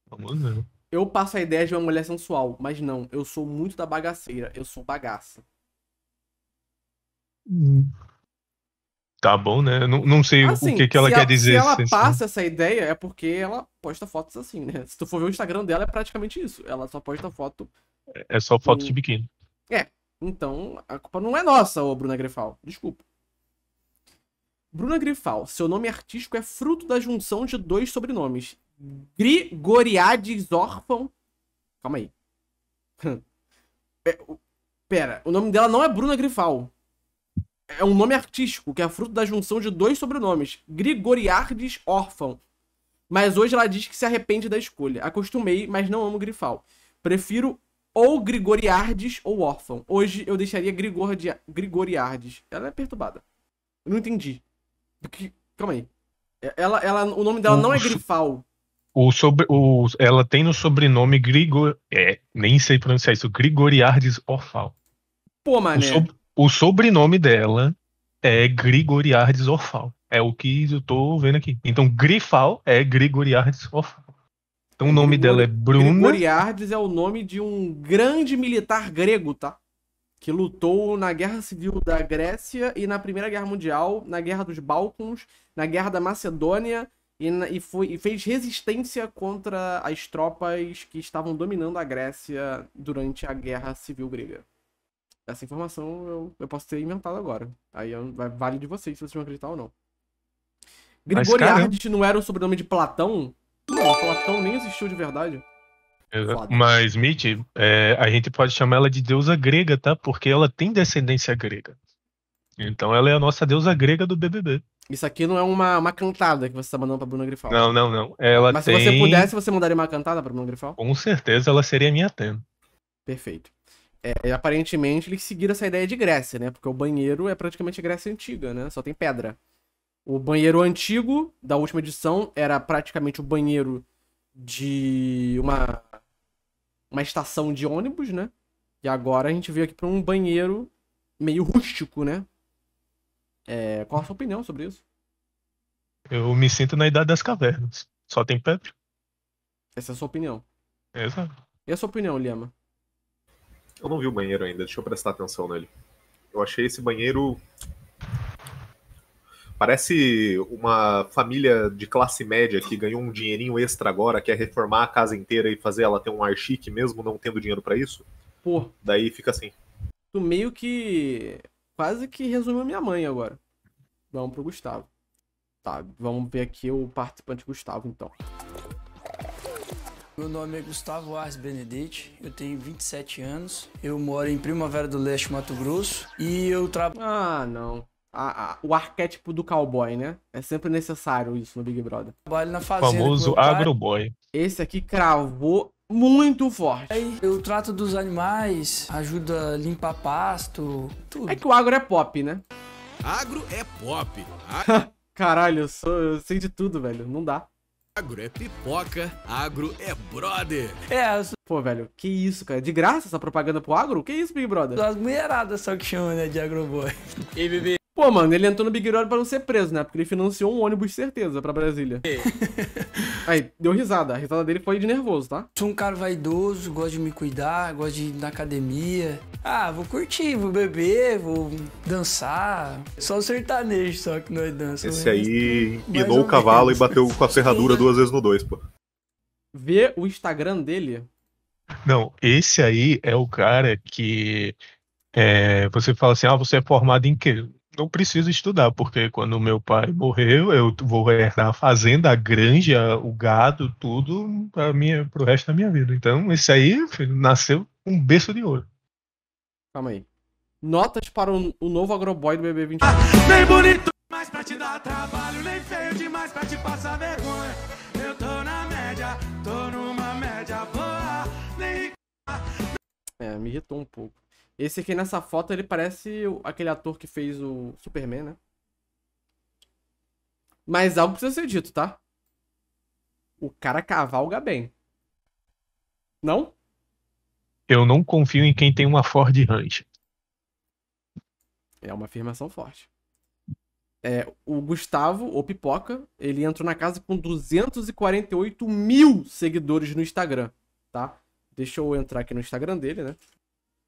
Vamos ver. Eu passo a ideia de uma mulher sensual, mas não, eu sou muito da bagaceira, eu sou bagaça. Tá bom, né? Não, não sei assim, o que, que ela quer dizer. Se ela assim. passa assim. essa ideia, é porque ela posta fotos assim, né? Se tu for ver o Instagram dela, é praticamente isso. Ela só posta foto. É, é só foto e... de biquíni. É. Então, a culpa não é nossa, ô Bruna Grifal Desculpa. Bruna Grifal, seu nome artístico é fruto da junção de dois sobrenomes. Grigoriades órfão. Calma aí. [LAUGHS] É, pera, o nome dela não é Bruna Grifal é um nome artístico que é fruto da junção de dois sobrenomes, Grigoriardes Órfão. Mas hoje ela diz que se arrepende da escolha. Acostumei, mas não amo Grifal. Prefiro ou Grigoriardes ou Órfão. Hoje eu deixaria Grigordia... Grigoriardes. Ela é perturbada. Eu não entendi. Que... Calma aí. É, ela, ela, o nome dela o não é Grifal. O sobre, o, ela tem no sobrenome Grigor. É, nem sei pronunciar isso. Grigoriardes Orfal. Pô, mané. O, so, o sobrenome dela é Grigoriardes Orfal. É o que eu tô vendo aqui. Então, Grifal é Grigoriardes Orfal. Então, o nome Grigori... dela é Bruno. Grigoriardes é o nome de um grande militar grego, tá? Que lutou na Guerra Civil da Grécia e na Primeira Guerra Mundial, na Guerra dos Balcãs, na Guerra da Macedônia e, na... e, foi... e fez resistência contra as tropas que estavam dominando a Grécia durante a Guerra Civil Grega. Essa informação eu, eu posso ter inventado agora. Aí eu, vale de vocês se vocês vão acreditar ou não. Grigoriades não era o sobrenome de Platão? Não, Platão nem existiu de verdade. Foda. Mas Mitch, é, a gente pode chamar ela de deusa grega, tá? Porque ela tem descendência grega. Então ela é a nossa deusa grega do BBB. Isso aqui não é uma, uma cantada que você tá mandando pra Bruna Grifal. Não, não, não. Ela Mas tem... se você pudesse, você mandaria uma cantada pra Bruna Grifal? Com certeza ela seria minha tema. Perfeito. É, é, aparentemente eles seguiram essa ideia de Grécia, né? Porque o banheiro é praticamente a Grécia antiga, né? Só tem pedra. O banheiro antigo da última edição era praticamente o banheiro de uma uma estação de ônibus, né? E agora a gente veio aqui para um banheiro meio rústico, né? É, qual a sua opinião sobre isso? Eu me sinto na idade das cavernas. Só tem pedra. Essa é a sua opinião. Exato. E a sua opinião, Lima? Eu não vi o banheiro ainda, deixa eu prestar atenção nele. Eu achei esse banheiro. Parece uma família de classe média que ganhou um dinheirinho extra agora, quer reformar a casa inteira e fazer ela ter um ar chique mesmo não tendo dinheiro para isso. Pô. Daí fica assim. Tu meio que. Quase que resumiu minha mãe agora. Vamos pro Gustavo. Tá, vamos ver aqui o participante Gustavo então. Meu nome é Gustavo Ars Benedetti, eu tenho 27 anos, eu moro em Primavera do Leste, Mato Grosso, e eu trabalho... Ah, não. A, a, o arquétipo do cowboy, né? É sempre necessário isso no Big Brother. Trabalho na fazenda. O famoso agroboy. Esse aqui cravou muito forte. Eu trato dos animais, ajuda a limpar pasto, tudo. É que o agro é pop, né? Agro é pop. [LAUGHS] Caralho, eu, sou, eu sei de tudo, velho. Não dá. Agro é pipoca, agro é brother. É, pô, velho, que isso, cara? De graça essa propaganda pro agro? Que isso, Big Brother? As mulheradas só que chamam, né, de agroboy. Ei, bebê. Pô, mano, ele entrou no Big Brother pra não ser preso, né? Porque ele financiou um ônibus certeza pra Brasília. É. [LAUGHS] Aí, deu risada. A risada dele foi de nervoso, tá? Sou um cara vaidoso, gosto de me cuidar, gosto de ir na academia. Ah, vou curtir, vou beber, vou dançar. Só o sertanejo só que nós dança. Esse aí pinou o cavalo menos. e bateu com a ferradura [LAUGHS] duas vezes no dois, pô. Vê o Instagram dele. Não, esse aí é o cara que é, você fala assim, ah, você é formado em quê? não preciso estudar, porque quando meu pai morreu, eu vou herdar a fazenda, a granja, o gado, tudo para minha, pro resto da minha vida. Então, esse aí, filho, nasceu um berço de ouro. Calma aí. Notas para o, o novo agroboy do BB21. Ah, nem bonito demais pra te dar trabalho, nem feio demais pra te passar vergonha. Eu tô na média, tô numa média boa, nem... É, me irritou um pouco. Esse aqui nessa foto, ele parece aquele ator que fez o Superman, né? Mas algo precisa ser dito, tá? O cara cavalga bem. Não? Eu não confio em quem tem uma Ford Ranch. É uma afirmação forte. É, o Gustavo, ou Pipoca, ele entrou na casa com 248 mil seguidores no Instagram, tá? Deixa eu entrar aqui no Instagram dele, né?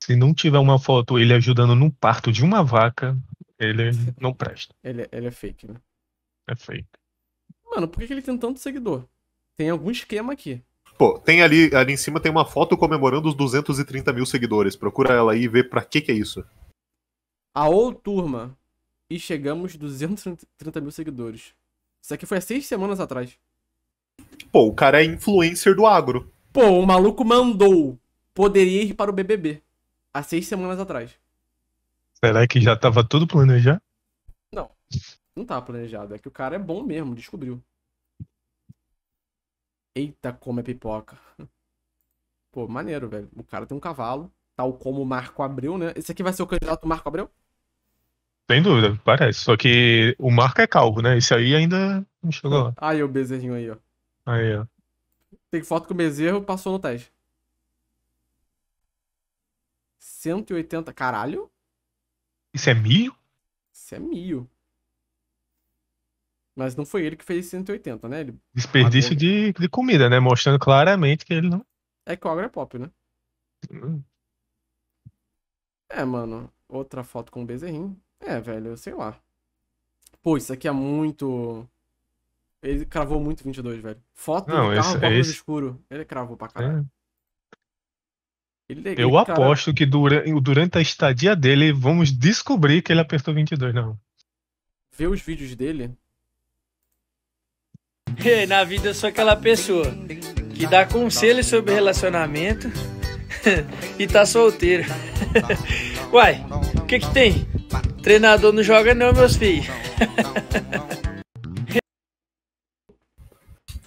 Se não tiver uma foto ele ajudando no parto de uma vaca, ele [LAUGHS] não presta. ele, é, ele é fake, né? É fake. Mano, por que ele tem tanto seguidor? Tem algum esquema aqui. Pô, tem ali, ali em cima tem uma foto comemorando os 230 mil seguidores. Procura ela aí e vê pra que que é isso. Aô, turma. E chegamos 230 mil seguidores. Isso aqui foi há seis semanas atrás. Pô, o cara é influencer do agro. Pô, o maluco mandou. Poderia ir para o BBB há seis semanas atrás. Será que já tava tudo planejado? Não. Não tava planejado. É que o cara é bom mesmo, descobriu. Eita, como é pipoca. [LAUGHS] Pô, maneiro, velho. O cara tem um cavalo, tal como o Marco Abreu, né? Esse aqui vai ser o candidato Marco Abreu? Sem dúvida, parece. Só que o Marco é calvo, né? Esse aí ainda não chegou lá. Aí o bezerrinho aí, ó. Aí, ó. Tem foto que o bezerro passou no teste. 180. Caralho? Isso é mil? Isso é mil. Mas não foi ele que fez 180, né? Ele Desperdício de, de comida, né? Mostrando claramente que ele não. É que o agro é pop, né? Hum. É, mano. Outra foto com o Bezerrinho. É, velho, Eu sei lá. Pô, isso aqui é muito. Ele cravou muito 22, velho. Foto não, do carro esse, esse... escuro. Ele cravou pra é. caralho. Ele, eu ele, aposto cara... que durante, durante a estadia dele, vamos descobrir que ele apertou 22, não. Vê os vídeos dele. [LAUGHS] Na vida eu sou aquela pessoa que dá conselhos sobre relacionamento [LAUGHS] e tá solteiro. [LAUGHS] Uai, o que que tem? Treinador não joga não, meus filhos.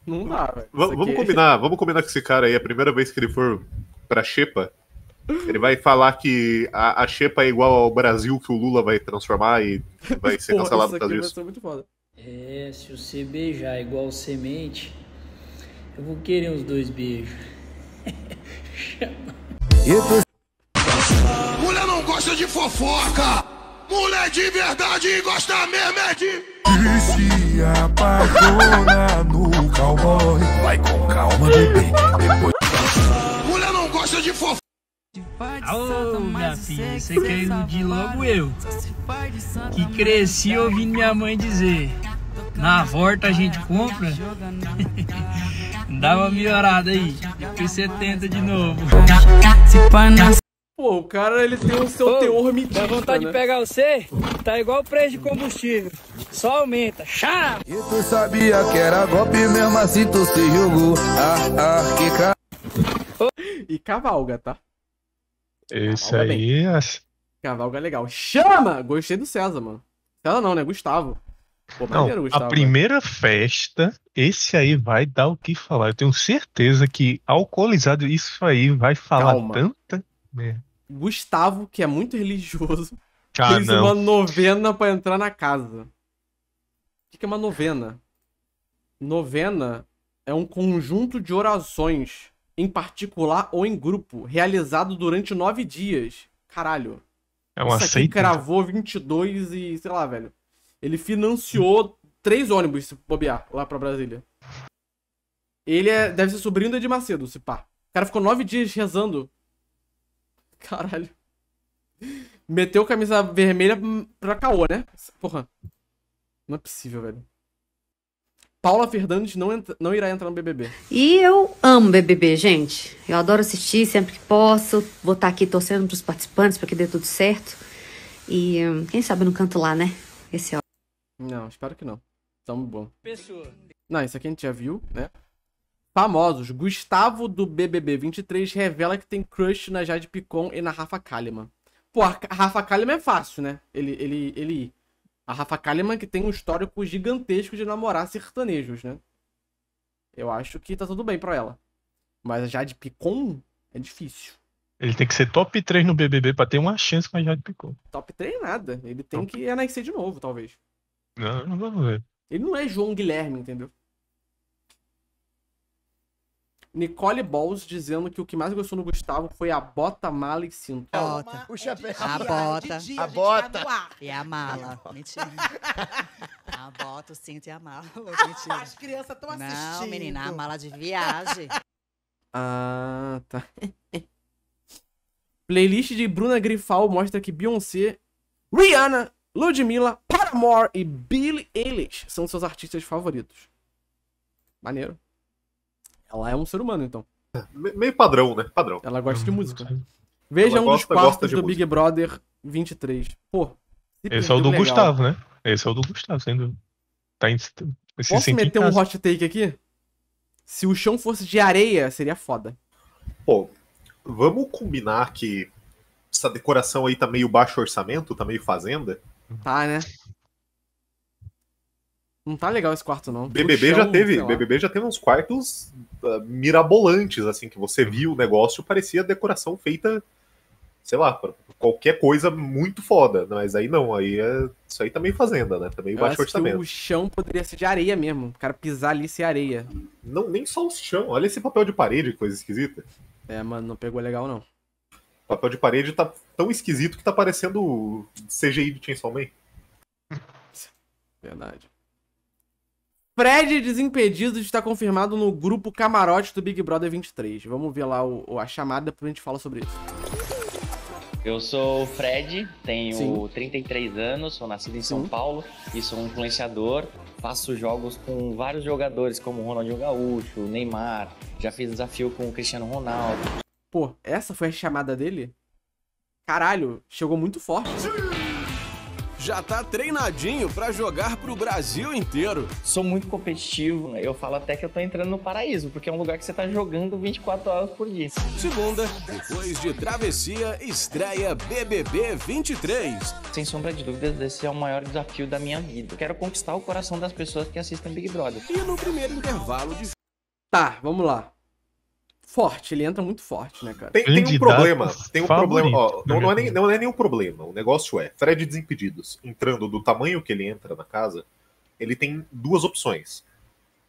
Não dá, velho. Vamos é combinar, vamos combinar com esse cara aí. A primeira vez que ele for para Xepa, ele vai falar que a, a Xepa é igual ao Brasil que o Lula vai transformar e vai ser [LAUGHS] cancelado por causa disso. Muito foda. É, se você beijar é igual semente, eu vou querer uns dois beijos. [LAUGHS] Mulher não gosta de fofoca! Mulher de verdade gosta mesmo é de. se apaixona no cowboy, vai com calma, bebê, depois gosta de fofo. Ô, minha filha, você quer iludir logo eu, que cresci ouvindo minha mãe dizer, na volta a gente compra, [LAUGHS] dá uma melhorada aí, depois você tenta de novo. Pô, o cara ele tem o seu Ô, teor me Dá vontade né? de pegar você? Tá igual o preço de combustível. Só aumenta. Chá! E tu sabia que era golpe mesmo assim tu se julgou. Ah, ah, que cara. [LAUGHS] e cavalga, tá? Isso cavalga aí. Bem. Cavalga é legal. Chama! Gostei do César, mano. César não, né? Gustavo. Pô, não, Gustavo, a primeira festa, esse aí vai dar o que falar. Eu tenho certeza que alcoolizado, isso aí vai falar Calma. tanta merda. Gustavo, que é muito religioso, ah, fez não. uma novena para entrar na casa. O que é uma novena? Novena é um conjunto de orações em particular ou em grupo, realizado durante nove dias. Caralho. É uma Isso aqui seita. cravou 22 e sei lá, velho. Ele financiou três ônibus, se bobear, lá pra Brasília. Ele é, deve ser sobrinho do Macedo, se pá. O cara ficou nove dias rezando. Caralho. Meteu camisa vermelha pra caô, né? Porra. Não é possível, velho. Paula Fernandes não, entra, não irá entrar no BBB. E eu amo BBB, gente. Eu adoro assistir sempre que posso. Vou estar tá aqui torcendo para os participantes para que dê tudo certo. E hum, quem sabe eu não canto lá, né? Esse ó. Não, espero que não. Tamo bom. Pessoa. Não, isso aqui a gente já viu, né? Famosos. Gustavo do BBB 23 revela que tem crush na Jade Picon e na Rafa Kalimann. Pô, a Rafa Kalimann é fácil, né? Ele, ele, ele ir. A Rafa Kalimann que tem um histórico gigantesco de namorar sertanejos, né? Eu acho que tá tudo bem pra ela. Mas a Jade Picon é difícil. Ele tem que ser top 3 no BBB pra ter uma chance com a Jade Picon. Top 3 nada. Ele tem top. que nascer de novo, talvez. Não, não vamos ver. Ele não é João Guilherme, entendeu? Nicole Balls dizendo que o que mais gostou no Gustavo foi a bota, mala e cinto. A bota. O chapéu. É a bota. a bota. e a mala. [LAUGHS] Mentira. a bota, o cinto e a mala. [LAUGHS] Mentira. As crianças estão assistindo. Não, menina, a mala de viagem. [LAUGHS] Ah, tá. Playlist de Bruna Grifal mostra que Beyoncé, Rihanna, Ludmilla, Paramore e Billie Eilish são seus artistas favoritos. Maneiro. Ela é um ser humano, então. É, me, meio padrão, né? Padrão. Ela gosta de uhum. música. Veja um dos quartos do música. Big Brother 23. Pô. Esse é o do legal. Gustavo, né? Esse é o do Gustavo, sendo. Tá em... Se Posso meter um hot take aqui? Se o chão fosse de areia, seria foda. Pô, vamos combinar que essa decoração aí tá meio baixo orçamento, tá meio fazenda. Tá, né? Não tá legal esse quarto, não. BBB chão, já teve, BBB já teve uns quartos ah, mirabolantes, assim, que você viu o negócio, parecia decoração feita, sei lá, qualquer coisa muito foda. Mas aí não, aí é, isso aí também tá fazenda, né? Também tá baixo orçamento. O chão poderia ser de areia mesmo. O cara pisar ali ser areia. Não, nem só o chão. Olha esse papel de parede, coisa esquisita. É, mano, não pegou legal, não. O papel de parede tá tão esquisito que tá parecendo CGI do Chainsaw Man. Verdade. Fred Desimpedido está confirmado no grupo Camarote do Big Brother 23. Vamos ver lá o, a chamada, depois a gente fala sobre isso. Eu sou o Fred, tenho Sim. 33 anos, sou nascido em São Paulo e sou um influenciador. Faço jogos com vários jogadores, como Ronaldinho Gaúcho, Neymar. Já fiz desafio com o Cristiano Ronaldo. Pô, essa foi a chamada dele? Caralho, chegou muito forte. Sim já tá treinadinho para jogar pro Brasil inteiro. Sou muito competitivo, né? eu falo até que eu tô entrando no paraíso, porque é um lugar que você tá jogando 24 horas por dia. Segunda, depois de travessia, estreia BBB 23. Sem sombra de dúvidas, esse é o maior desafio da minha vida. Quero conquistar o coração das pessoas que assistem Big Brother. E no primeiro intervalo de Tá, vamos lá forte, ele entra muito forte, né, cara? Tem, tem um problema. Tem um problema. Ó, não, não, é nem, não é nenhum problema. O negócio é, Fred Desimpedidos, entrando do tamanho que ele entra na casa, ele tem duas opções.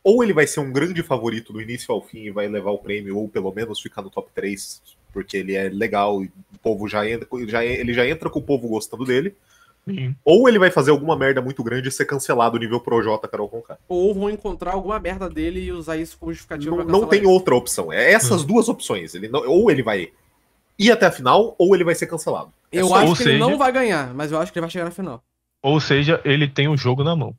Ou ele vai ser um grande favorito do início ao fim e vai levar o prêmio, ou pelo menos ficar no top 3, porque ele é legal e o povo já entra, já, ele já entra com o povo gostando dele Sim. Ou ele vai fazer alguma merda muito grande e ser cancelado nível ProJ, Carol Conká. Ou vão encontrar alguma merda dele e usar isso como justificativo Não, não tem ele. outra opção. É essas hum. duas opções. Ele não, ou ele vai ir até a final, ou ele vai ser cancelado. É eu acho que seja... ele não vai ganhar, mas eu acho que ele vai chegar na final. Ou seja, ele tem o um jogo na mão.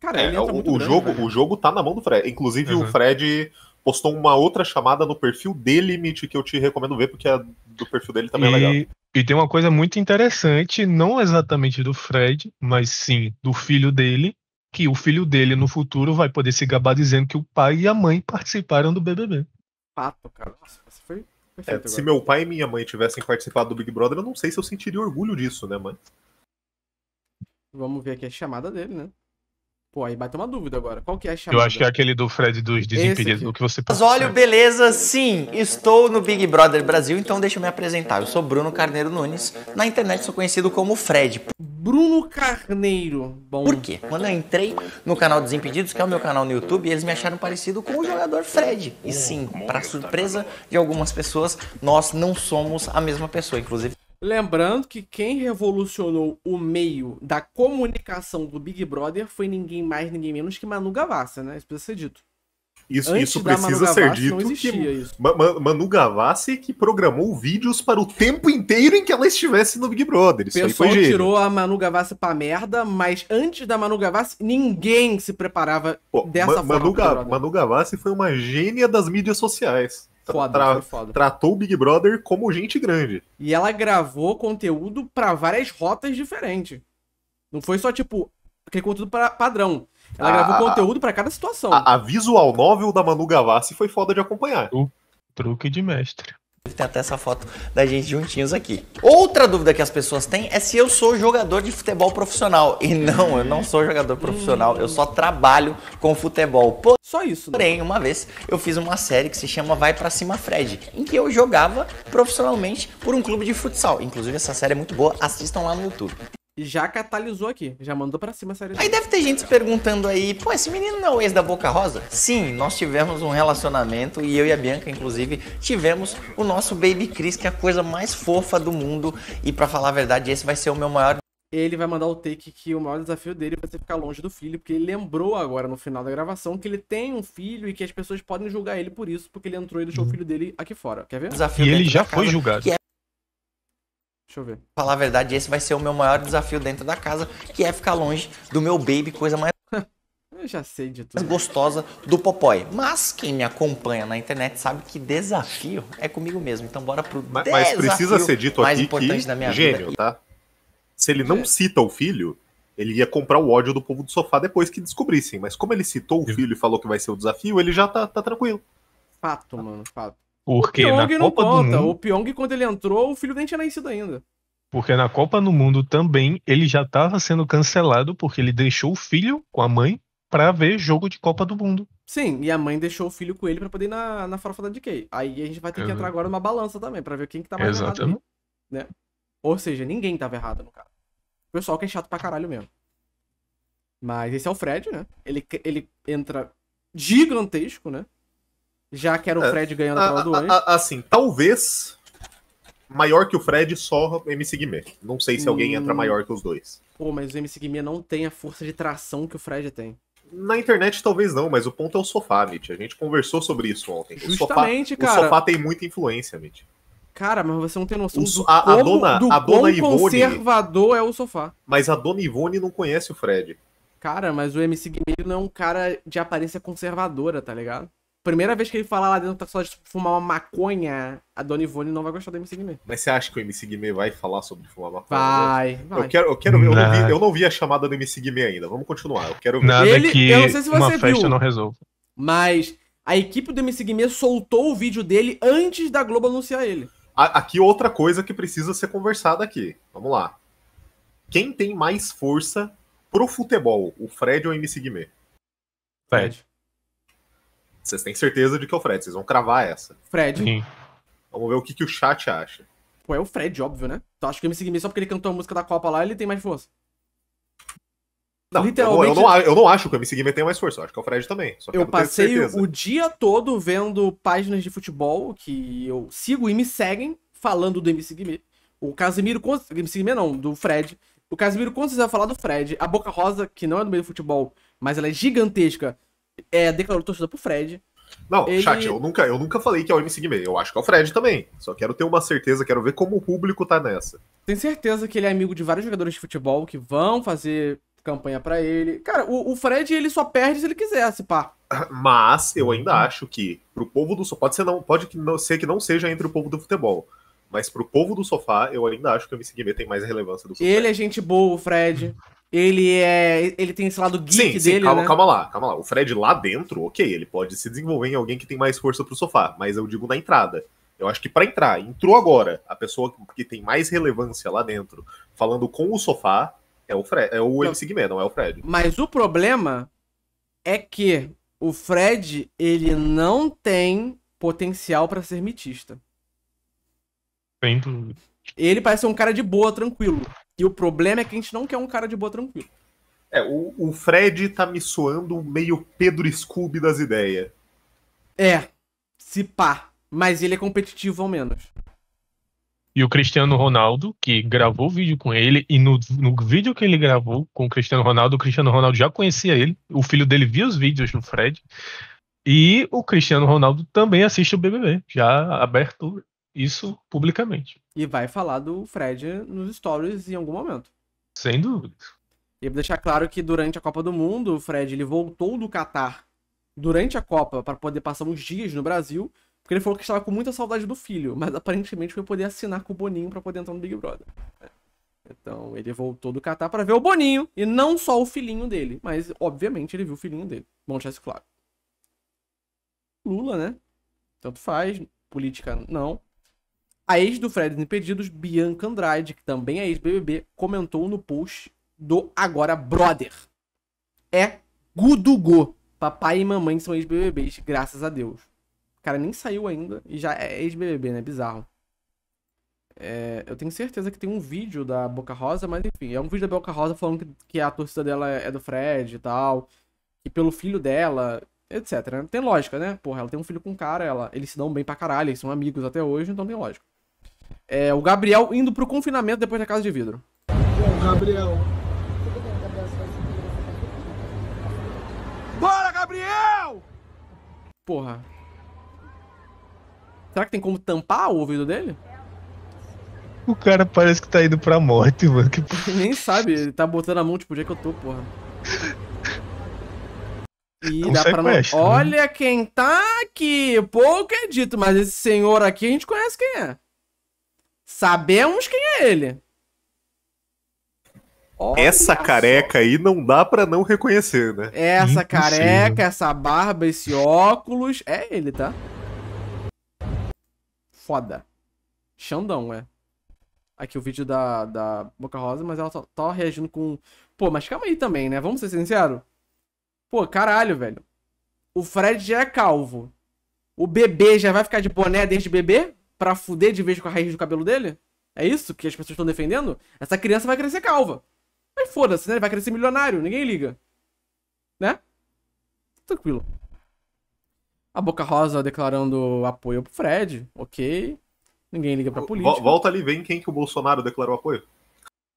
Cara, é, o, grande, jogo, o jogo tá na mão do Fred. Inclusive, uhum. o Fred postou uma outra chamada no perfil dele, Mitch, que eu te recomendo ver, porque a do perfil dele também e, é legal. E tem uma coisa muito interessante, não exatamente do Fred, mas sim do filho dele, que o filho dele no futuro vai poder se gabar dizendo que o pai e a mãe participaram do BBB. Pato, cara. Nossa, você foi é, se meu pai e minha mãe tivessem participado do Big Brother, eu não sei se eu sentiria orgulho disso, né, mãe? Vamos ver aqui a chamada dele, né? Pô, aí bateu uma dúvida agora. Qual que é a chamada? Eu acho que é aquele do Fred dos Desimpedidos, do que você Mas olha, beleza, sim, estou no Big Brother Brasil, então deixa eu me apresentar. Eu sou Bruno Carneiro Nunes, na internet sou conhecido como Fred. Bruno Carneiro. Bom. Por quê? Quando eu entrei no canal Desimpedidos, que é o meu canal no YouTube, eles me acharam parecido com o jogador Fred. E sim, para surpresa de algumas pessoas, nós não somos a mesma pessoa, inclusive. Lembrando que quem revolucionou o meio da comunicação do Big Brother foi ninguém mais, ninguém menos que Manu Gavassi, né? Isso precisa ser dito. Isso, isso precisa ser dito. Não existia que isso. Manu Gavassi que programou vídeos para o tempo inteiro em que ela estivesse no Big Brother. Isso Pessoal aí foi gênio. tirou a Manu Gavassi pra merda, mas antes da Manu Gavassi, ninguém se preparava Pô, dessa Ma forma. Manu, Ga Manu Gavassi foi uma gênia das mídias sociais. Foda, Tra foda. Tratou o Big Brother como gente grande. E ela gravou conteúdo para várias rotas diferentes. Não foi só, tipo, aquele conteúdo pra, padrão. Ela a, ah, gravou ah, conteúdo para cada situação. A, a, visual novel da Manu Gavassi foi foda de acompanhar. O truque de mestre. Tem até essa foto da gente juntinhos aqui. Outra dúvida que as pessoas têm é se eu sou jogador de futebol profissional. E não, eu não sou jogador profissional, eu só trabalho com futebol. Por... Só isso. Né? Porém, uma vez eu fiz uma série que se chama Vai Pra Cima Fred, em que eu jogava profissionalmente por um clube de futsal. Inclusive, essa série é muito boa, assistam lá no YouTube já catalisou aqui, já mandou para cima a Aí deve ter gente se perguntando aí, pô, esse menino não é o ex da Boca Rosa? Sim, nós tivemos um relacionamento e eu e a Bianca, inclusive, tivemos o nosso Baby Chris, que é a coisa mais fofa do mundo. E para falar a verdade, esse vai ser o meu maior ele vai mandar o take que o maior desafio dele vai ser ficar longe do filho, porque ele lembrou agora no final da gravação que ele tem um filho e que as pessoas podem julgar ele por isso, porque ele entrou e deixou uhum. o filho dele aqui fora. Quer ver? Desafio e ele já foi julgado. É Deixa eu ver. Falar a verdade, esse vai ser o meu maior desafio dentro da casa, que é ficar longe do meu baby, coisa mais. [LAUGHS] eu já sei de tudo. Mais gostosa do Popói. Mas quem me acompanha na internet sabe que desafio é comigo mesmo. Então bora pro mas, mas precisa ser dito mais aqui importante que da minha gênio, vida. tá? Se ele não é. cita o filho, ele ia comprar o ódio do povo do sofá depois que descobrissem. Mas como ele citou o filho e falou que vai ser o desafio, ele já tá, tá tranquilo. Fato, mano, fato. Porque o Pyong na Copa conta. Do mundo... O Pyong, quando ele entrou, o filho nem tinha nascido ainda. Porque na Copa do Mundo também ele já estava sendo cancelado porque ele deixou o filho com a mãe para ver jogo de Copa do Mundo. Sim, e a mãe deixou o filho com ele para poder ir na, na farofa da DK. Aí a gente vai ter que entrar agora numa balança também para ver quem que tá mais Exatamente. errado. Né? Ou seja, ninguém tava errado no cara. O pessoal que é chato pra caralho mesmo. Mas esse é o Fred, né? Ele, ele entra gigantesco, né? já que era o é. Fred ganhando a prova do anjo. Assim, talvez maior que o Fred, só MC Guimê. Não sei se alguém entra hum. maior que os dois. Pô, mas o MC Guimê não tem a força de tração que o Fred tem. Na internet talvez não, mas o ponto é o sofá, Mitch. A gente conversou sobre isso ontem. Justamente, o sofá, cara. O sofá tem muita influência, Mitch. Cara, mas você não tem noção do, a, como, a dona, do a dona Ivone, conservador é o sofá. Mas a dona Ivone não conhece o Fred. Cara, mas o MC Guimê não é um cara de aparência conservadora, tá ligado? primeira vez que ele falar lá dentro tá só de fumar uma maconha, a Dona Ivone não vai gostar do MC Guimê. Mas você acha que o MC Guimê vai falar sobre fumar maconha? Vai, vai. Eu quero, eu quero ver, eu não, vi, eu não vi a chamada do MC Guimê ainda, vamos continuar, eu quero ver. Nada ele, que eu não sei se você uma viu, festa não resolve. Mas a equipe do MC Guimê soltou o vídeo dele antes da Globo anunciar ele. Aqui outra coisa que precisa ser conversada aqui, vamos lá. Quem tem mais força pro futebol, o Fred ou o MC Guimê? Fred. Vocês têm certeza de que é o Fred, vocês vão cravar essa. Fred. Sim. Vamos ver o que, que o chat acha. Pô, é o Fred, óbvio, né? Tu então, acha que o MC Guimê, só porque ele cantou a música da Copa lá, ele tem mais força? Não, Literalmente... eu, não, eu, não, acho que o MC Guimê tem mais força, eu acho que é o Fred também. eu passei o dia todo vendo páginas de futebol que eu sigo e me seguem falando do MC Guimê. O Casimiro, com... MC Guimê não, do Fred. O Casimiro quando certeza vai falar do Fred. A Boca Rosa, que não é do meio do futebol, mas ela é gigantesca, é, declarou torcida pro Fred. Não, ele... chat, eu nunca, eu nunca falei que é o MC Guimê. Eu acho que é o Fred também. Só quero ter uma certeza, quero ver como o público tá nessa. Tenho certeza que ele é amigo de vários jogadores de futebol que vão fazer campanha para ele. Cara, o, o, Fred ele só perde se ele quiser, se pá. [LAUGHS] Mas eu ainda acho que pro povo do sofá, pode ser não, pode que não, ser que não seja entre o povo do futebol. Mas pro povo do sofá, eu ainda acho que o MC Guimê tem mais relevância do que Ele é gente boa, o Fred. [LAUGHS] Ele é. Ele tem esse lado geek sim, sim, dele. Calma, né? calma lá, calma lá. O Fred lá dentro, ok, ele pode se desenvolver em alguém que tem mais força pro sofá, mas eu digo na entrada. Eu acho que para entrar, entrou agora a pessoa que tem mais relevância lá dentro, falando com o sofá, é o Fred, é o MC Guimê, não é o Fred. Mas o problema é que o Fred, ele não tem potencial para ser mitista. Sem dúvida. Ele parece ser um cara de boa, tranquilo. E o problema é que a gente não quer um cara de boa tranquilo. É, o, o Fred tá me soando meio Pedro Scooby das ideias. É, se pá. Mas ele é competitivo ao menos. E o Cristiano Ronaldo, que gravou o vídeo com ele, e no, no vídeo que ele gravou com o Cristiano Ronaldo, o Cristiano Ronaldo já conhecia ele, o filho dele via os vídeos do Fred, e o Cristiano Ronaldo também assiste o BBB, já aberto isso publicamente. E vai falar do Fred nos stories em algum momento. Sem dúvida. E deixar claro que durante a Copa do Mundo, o Fred ele voltou do Catar durante a Copa para poder passar uns dias no Brasil, porque ele falou que estava com muita saudade do filho, mas aparentemente foi poder assinar com o Boninho para poder entrar no Big Brother. Então ele voltou do Catar para ver o Boninho e não só o filhinho dele, mas obviamente ele viu o filhinho dele. Bom, já isso claro. Lula, né? Tanto faz, política não. A ex do Fred Impedidos, Bianca Andrade, que também é ex-BBB, comentou no post do Agora Brother. É Gudugô. Papai e mamãe são ex-BBBs, graças a Deus. O cara nem saiu ainda e já é ex-BBB, né? Bizarro. É, eu tenho certeza que tem um vídeo da Boca Rosa, mas enfim, é um vídeo da Boca Rosa falando que, que a torcida dela é, é do Fred e tal, e pelo filho dela, etc. Né? Tem lógica, né? Porra, ela tem um filho com um cara, ela, eles se dão bem pra caralho, eles são amigos até hoje, então tem lógica. É, o Gabriel indo pro confinamento depois da casa de vidro. Bom, Gabriel. Bora, Gabriel! Porra. Será que tem como tampar o ouvido dele? O cara parece que tá indo pra morte, mano. Que... Nem sabe, ele tá botando a mão, tipo, onde é que eu tô, porra. E um dá pra não... Né? Olha quem tá aqui! Pouco é dito, mas esse senhor aqui a gente conhece quem é. Sabemos é quem é ele. Olha essa careca só. aí não dá para não reconhecer, né? Essa careca, essa barba, esse óculos. É ele, tá? Foda. Xandão, é. Aqui o vídeo da, da Boca Rosa, mas ela tá, tá reagindo com. Pô, mas calma aí também, né? Vamos ser sinceros? Pô, caralho, velho. O Fred já é calvo. O bebê já vai ficar de boné desde bebê? para fuder de vez com a raiz do cabelo dele? É isso que as pessoas estão defendendo? Essa criança vai crescer calva. Mas foda-se, né? Ele vai crescer milionário, ninguém liga. Né? Tranquilo. A Boca Rosa declarando apoio pro Fred, ok. Ninguém liga pra política. Volta ali, vem quem que o Bolsonaro declarou apoio.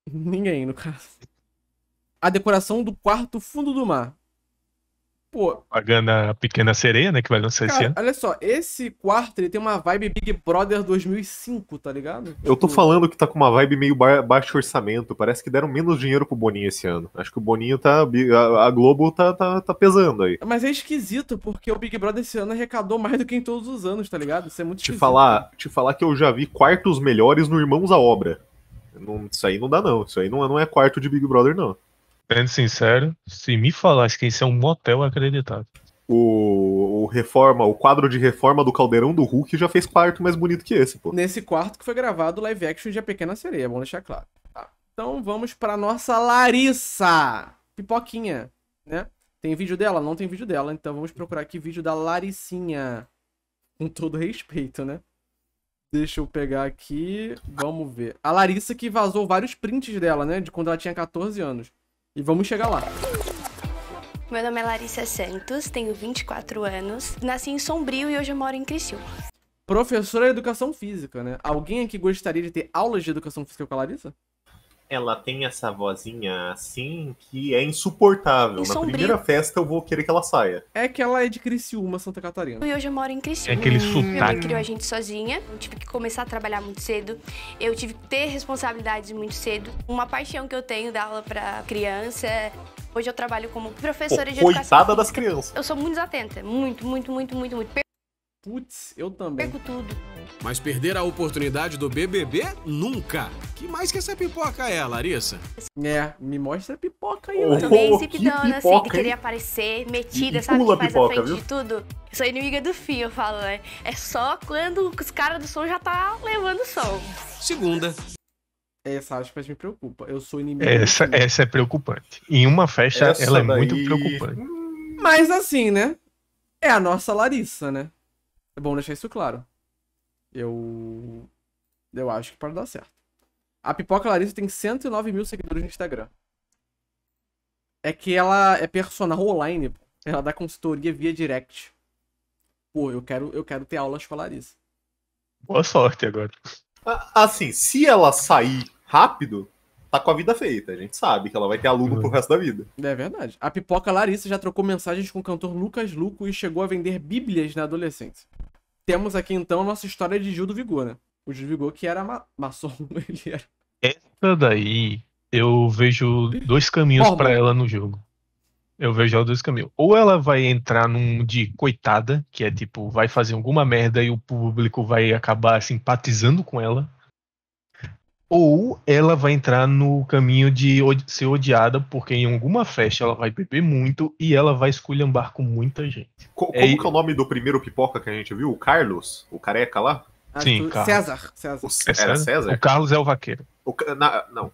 [LAUGHS] Ninguém, no caso. A decoração do quarto fundo do mar pô. Pagando a pequena sereia, né? Que vai lançar cara, esse ano. Olha só, esse quarto ele tem uma vibe Big Brother 2005, tá ligado? Eu tô tipo, falando que tá com uma vibe meio ba baixo orçamento. Parece que deram menos dinheiro pro Boninho esse ano. Acho que o Boninho tá. A, a Globo tá, tá, tá, pesando aí. Mas é esquisito, porque o Big Brother esse ano arrecadou mais do que em todos os anos, tá ligado? Isso é muito te esquisito. Falar, te falar que eu já vi quartos melhores no Irmãos à Obra. Não, isso aí não dá, não. Isso aí não, não é quarto de Big Brother, não. Sendo sincero, se me falasse que esse é um motel, acreditado O, o, reforma, o quadro de reforma do Caldeirão do Hulk já fez quarto mais bonito que esse, pô. Nesse quarto que foi gravado o live action de A Pequena Sereia, bom deixar claro. Tá. Então vamos pra nossa Larissa! Pipoquinha, né? Tem vídeo dela? Não tem vídeo dela, então vamos procurar aqui vídeo da Laricinha. Com todo respeito, né? Deixa eu pegar aqui, vamos ver. A Larissa que vazou vários prints dela, né? De quando ela tinha 14 anos. E vamos chegar lá. Meu nome é Larissa Santos, tenho 24 anos, nasci em Sombrio e hoje moro em Criciúma. Professora de Educação Física, né? Alguém aqui gostaria de ter aulas de Educação Física com a Larissa? ela tem essa vozinha assim que é insuportável. E Na sombrio. primeira festa eu vou querer que ela saia. É que ela é de Criciúma, Santa Catarina. E hoje eu moro em Criciúma. É aquele sotaque. Minha mãe criou a gente sozinha. Eu tive que começar a trabalhar muito cedo. Eu tive que ter responsabilidades muito cedo. Uma paixão que eu tenho da aula para criança. É, hoje eu trabalho como professora Pô, de educação. Coitada das crianças. Eu sou muito desatenta. Muito, muito, muito, muito, muito. Putz, eu também. Perco tudo. Mas perder a oportunidade do BBB? Nunca! Que mais que essa pipoca é, Larissa? É, me mostra a pipoca aí. Oh, Também oh, insipidona, que assim, pipoca, assim, queria aparecer, metida, e sabe, que faz pipoca, a frente viu? de tudo. Eu sou inimiga do fio, eu falo, né? É só quando os caras do som já tá levando o som. Segunda. Essa aspas me preocupa. Eu sou inimiga. Essa, essa é preocupante. Em uma festa, essa ela é daí... muito preocupante. Mas assim, né? É a nossa Larissa, né? É bom deixar isso claro. Eu. Eu acho que pode dar certo. A Pipoca Larissa tem 109 mil seguidores no Instagram. É que ela é personal online, Ela dá consultoria via direct. Pô, eu quero, eu quero ter aulas com a Larissa. Boa sorte agora. Assim, se ela sair rápido, tá com a vida feita. A gente sabe que ela vai ter aluno pro resto da vida. É verdade. A pipoca Larissa já trocou mensagens com o cantor Lucas Luco e chegou a vender bíblias na adolescência. Temos aqui então nossa história de Gil do Vigor, né? O Gil do Vigor que era ma maçom, [LAUGHS] ele era. Essa daí, eu vejo dois caminhos para ela no jogo. Eu vejo ela dois caminhos. Ou ela vai entrar num de coitada, que é tipo, vai fazer alguma merda e o público vai acabar simpatizando com ela ou ela vai entrar no caminho de ser odiada, porque em alguma festa ela vai beber muito e ela vai esculhambar com muita gente. Co como é, que é o nome do primeiro pipoca que a gente viu? O Carlos? O careca lá? Sim, ah, César. César. O... É César. Era César? O Carlos é o vaqueiro. O... Na... Não,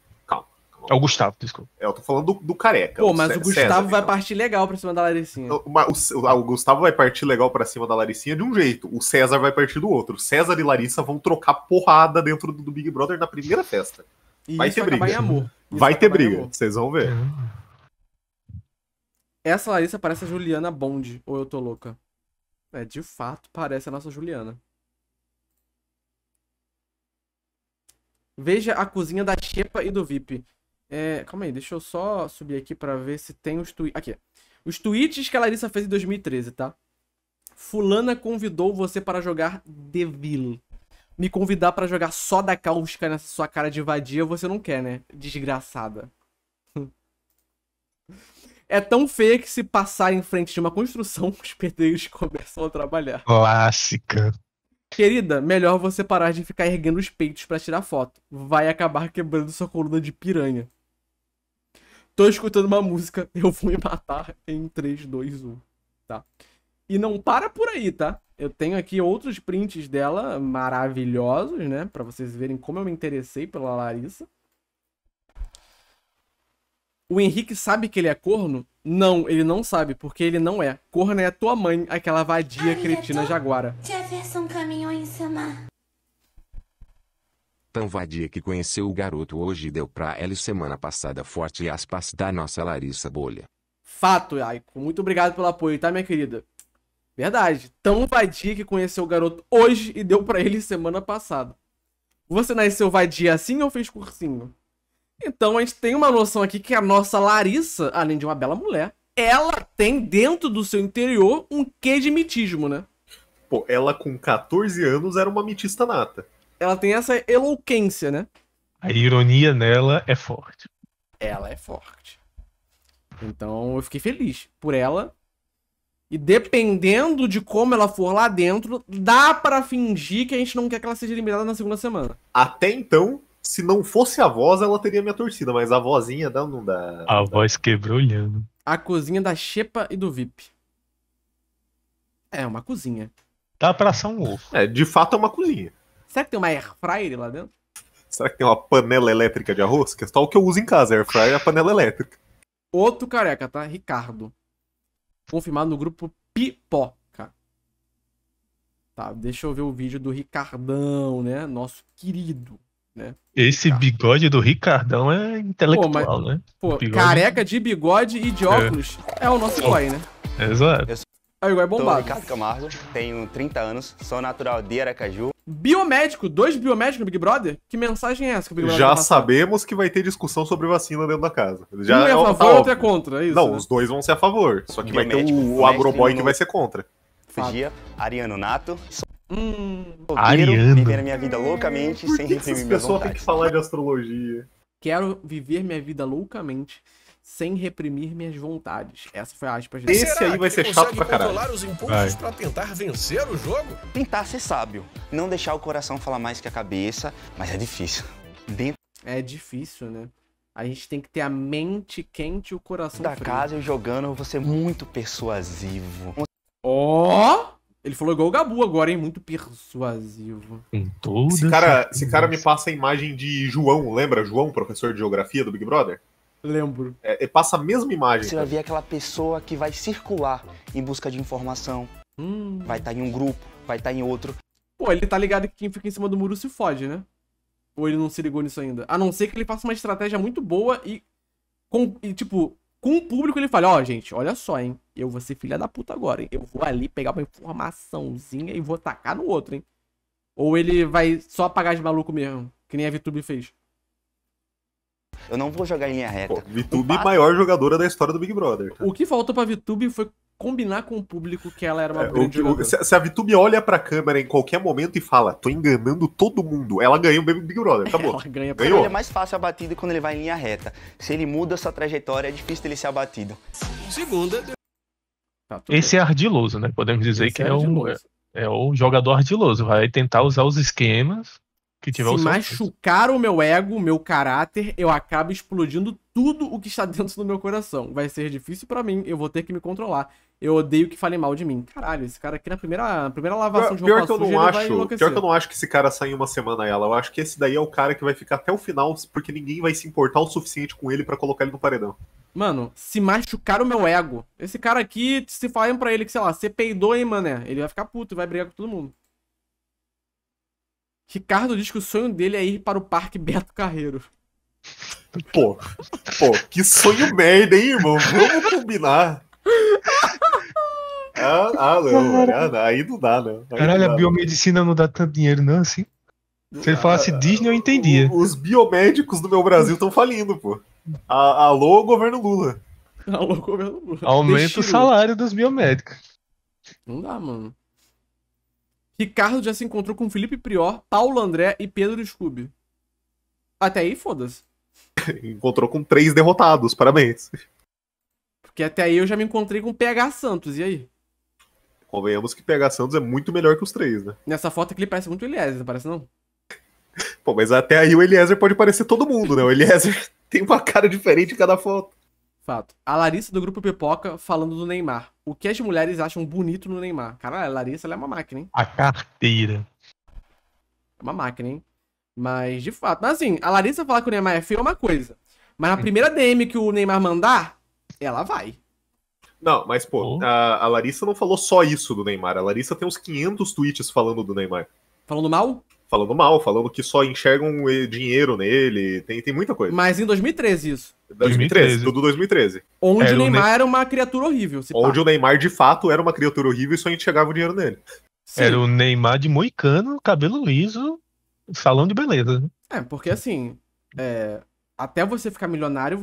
é o Gustavo, desculpa. É, eu tô falando do, do careca. Pô, mas o, César, Gustavo vai partir legal pra cima da Laricinha. O, o, ah, o, Gustavo vai partir legal pra cima da Laricinha de um jeito. O César vai partir do outro. César e Larissa vão trocar porrada dentro do, do Big Brother na primeira festa. E vai ter briga. Vai, vai ter briga, vocês vão ver. Essa Larissa parece a Juliana Bond, ou eu tô louca? É, de fato, parece a nossa Juliana. Veja a cozinha da Xepa e do VIP. É, calma aí, deixa eu só subir aqui para ver se tem os tweets. Aqui. Os tweets que a Larissa fez em 2013, tá? Fulana convidou você para jogar Devil. Me convidar para jogar só da Cáustica nessa sua cara de vadia, você não quer, né? Desgraçada. [LAUGHS] é tão feia que se passar em frente de uma construção, [LAUGHS] os pedreiros começam a trabalhar. Clássica. Querida, melhor você parar de ficar erguendo os peitos para tirar foto. Vai acabar quebrando sua coluna de piranha. Tô escutando uma música, [LAUGHS] eu vou me matar em 3, 2, 1. Tá? E não para por aí, tá? Eu tenho aqui outros prints dela maravilhosos, né? Pra vocês verem como eu me interessei pela Larissa. O Henrique sabe que ele é corno? Não, ele não sabe, porque ele não é. Corno é a tua mãe, aquela vadia Arigato, cretina jaguara. Jefferson em sama Tão vadia que conheceu o garoto hoje e deu pra ele semana passada forte aspas da nossa Larissa Bolha. Fato, Aiko. Muito obrigado pelo apoio, tá, minha querida? Verdade. Tão vadia que conheceu o garoto hoje e deu para ele semana passada. Você nasceu vadia assim ou fez cursinho? Então a gente tem uma noção aqui que a nossa Larissa, além de uma bela mulher, ela tem dentro do seu interior um quê de mitismo, né? Pô, ela com 14 anos era uma mitista nata ela tem essa eloquência, né? A ironia nela é forte. Ela é forte. Então eu fiquei feliz por ela. E dependendo de como ela for lá dentro, dá para fingir que a gente não quer que ela seja eliminada na segunda semana. Até então, se não fosse a voz, ela teria minha torcida, mas a vozinha dela não dá. Não a dá. voz quebrou olhando. A cozinha da Xepa e do VIP. É, uma cozinha. Dá pra assar um ovo. É, de fato é uma cozinha. Será que tem uma air fryer lá dentro? Será que tem uma panela elétrica de arroz? Que é só o que eu uso em casa, air fryer é a panela elétrica. Outro careca, tá? Ricardo. Confirmado no grupo Pipoca. Tá, deixa eu ver o vídeo do Ricardão, né? Nosso querido, né? Esse Ricardo. bigode do Ricardão é intelectual, pô, mas, né? Pô, bigode... careca de bigode e de é. óculos é, é o nosso é. boy, né? Exato. Aí o Igor é bombado. Sou Ricardo Camargo, é tenho 30 anos, sou natural de Aracaju. Biomédico, dois biomédicos no Big Brother? Que mensagem é essa que o Big Brother Já tá sabemos que vai ter discussão sobre vacina dentro da casa. Já um é a é favor, tá outro é contra, é isso? Não, né? os dois vão ser a favor, só que biomédico, vai ter o, o agroboy no... que vai ser contra. Fugia, Ariano Nato. Hum, Ariano. viver a minha vida loucamente, Por sem reprimir que essa pessoa tem que falar de astrologia? Quero viver minha vida loucamente, sem reprimir minhas vontades. Essa foi a aspas dele. Esse aí vai ser chato pra caralho. controlar os impulsos para tentar vencer o jogo? Tentar ser sábio, não deixar o coração falar mais que a cabeça, mas é difícil. Dentro... É difícil, né? A gente tem que ter a mente quente e o coração da frio. casa e jogando, eu vou ser muito persuasivo. Ó! Oh! Ele falou igual o Gabu agora, hein? Muito persuasivo. Em todo esse cara, esse cara me passa a imagem de João, lembra? João, professor de geografia do Big Brother? Lembro. É, passa a mesma imagem. Você vai ver aquela pessoa que vai circular em busca de informação. Hum. Vai estar tá em um grupo, vai estar tá em outro. Pô, ele tá ligado que quem fica em cima do muro se fode, né? Ou ele não se ligou nisso ainda? A não ser que ele faça uma estratégia muito boa e, com, e tipo, com o público ele fala, ó, oh, gente, olha só, hein? Eu vou ser filha da puta agora, hein? Eu vou ali pegar uma informaçãozinha e vou atacar no outro, hein? Ou ele vai só apagar de maluco mesmo, que nem a VTube fez. Eu não vou jogar em linha reta. Pô, VTube, Pato... maior jogadora da história do Big Brother. Tá? O que faltou pra VTube foi combinar com o público que ela era uma é, grande o, se, se, a Vitube olha pra câmera em qualquer momento e fala, tô enganando todo mundo, ela ganha o Big Brother, [LAUGHS] acabou. Ela ganha pra é mais fácil a batida quando ele vai em linha reta. Se ele muda sua trajetória, é difícil ele ser abatido. Segunda. Tá, Esse bem. é ardiloso, né? Podemos dizer Esse que é, é, o, é o jogador ardiloso. Vai tentar usar os esquemas que tiver se o seu machucar peso. o meu ego, o meu caráter, eu acabo explodindo tudo o que está [LAUGHS] dentro do meu coração. Vai ser difícil para mim, eu vou ter que me controlar. Eu odeio que falem mal de mim. Caralho, esse cara aqui na primeira, na primeira lavação pior, de roupa pior que eu não acho, Pior que eu não acho que esse cara sair uma semana ela. Eu acho que esse daí é o cara que vai ficar até o final, porque ninguém vai se importar o suficiente com ele para colocar ele no paredão. Mano, se machucar o meu ego. Esse cara aqui, se falarem pra ele que, sei lá, você peidou, hein, mané. Ele vai ficar puto e vai brigar com todo mundo. Ricardo diz que o sonho dele é ir para o Parque Beto Carreiro. Pô, pô, que sonho merda, hein, irmão? Vamos combinar. Ah, ah não, ah, aí não dá, né? Aí Caralho, dá, a né? biomedicina não. dá tanto dinheiro, não, assim? Se ele falasse ah, Disney, eu entendia. Os biomédicos do meu Brasil estão falindo, pô. A, alô, governo Lula. Alô, governo Lula. Aumenta o salário dos biomédicos. Não dá, mano. Ricardo já se encontrou com Felipe Prior, Paulo André e Pedro Scooby. Até aí, foda-se. [LAUGHS] Encontrou com três derrotados, parabéns. Porque até aí eu já me encontrei com PH Santos, e aí? Convenhamos que PH Santos é muito melhor que os três, né? Nessa foto aqui ele parece muito o Eliezer, não parece não? [LAUGHS] Pô, mas até aí o Eliezer pode parecer todo mundo, né? O Eliezer [LAUGHS] tem uma cara diferente em cada foto. Fato. A Larissa do grupo Pipoca falando do Neymar. O que as mulheres acham bonito no Neymar? Caralho, a Larissa é uma máquina, hein? A carteira. É uma máquina, hein? Mas, de fato. Mas assim, a Larissa falar que o Neymar é feio é uma coisa. Mas na primeira DM que o Neymar mandar, ela vai. Não, mas pô, oh. a, a, Larissa não falou só isso do Neymar. A Larissa tem uns 500 tweets falando do Neymar. Falando mal? falando mal, falando que só enxergam dinheiro nele, tem, tem muita coisa. Mas em 2013 isso. 2013, tudo 2013. Onde era é, o Neymar ne... era uma criatura horrível. Onde pá. o Neymar de fato era uma criatura horrível e só enxergava o dinheiro nele. Sim. Era o Neymar de moicano, cabelo liso, salão de beleza. É, porque assim, é, até você ficar milionário,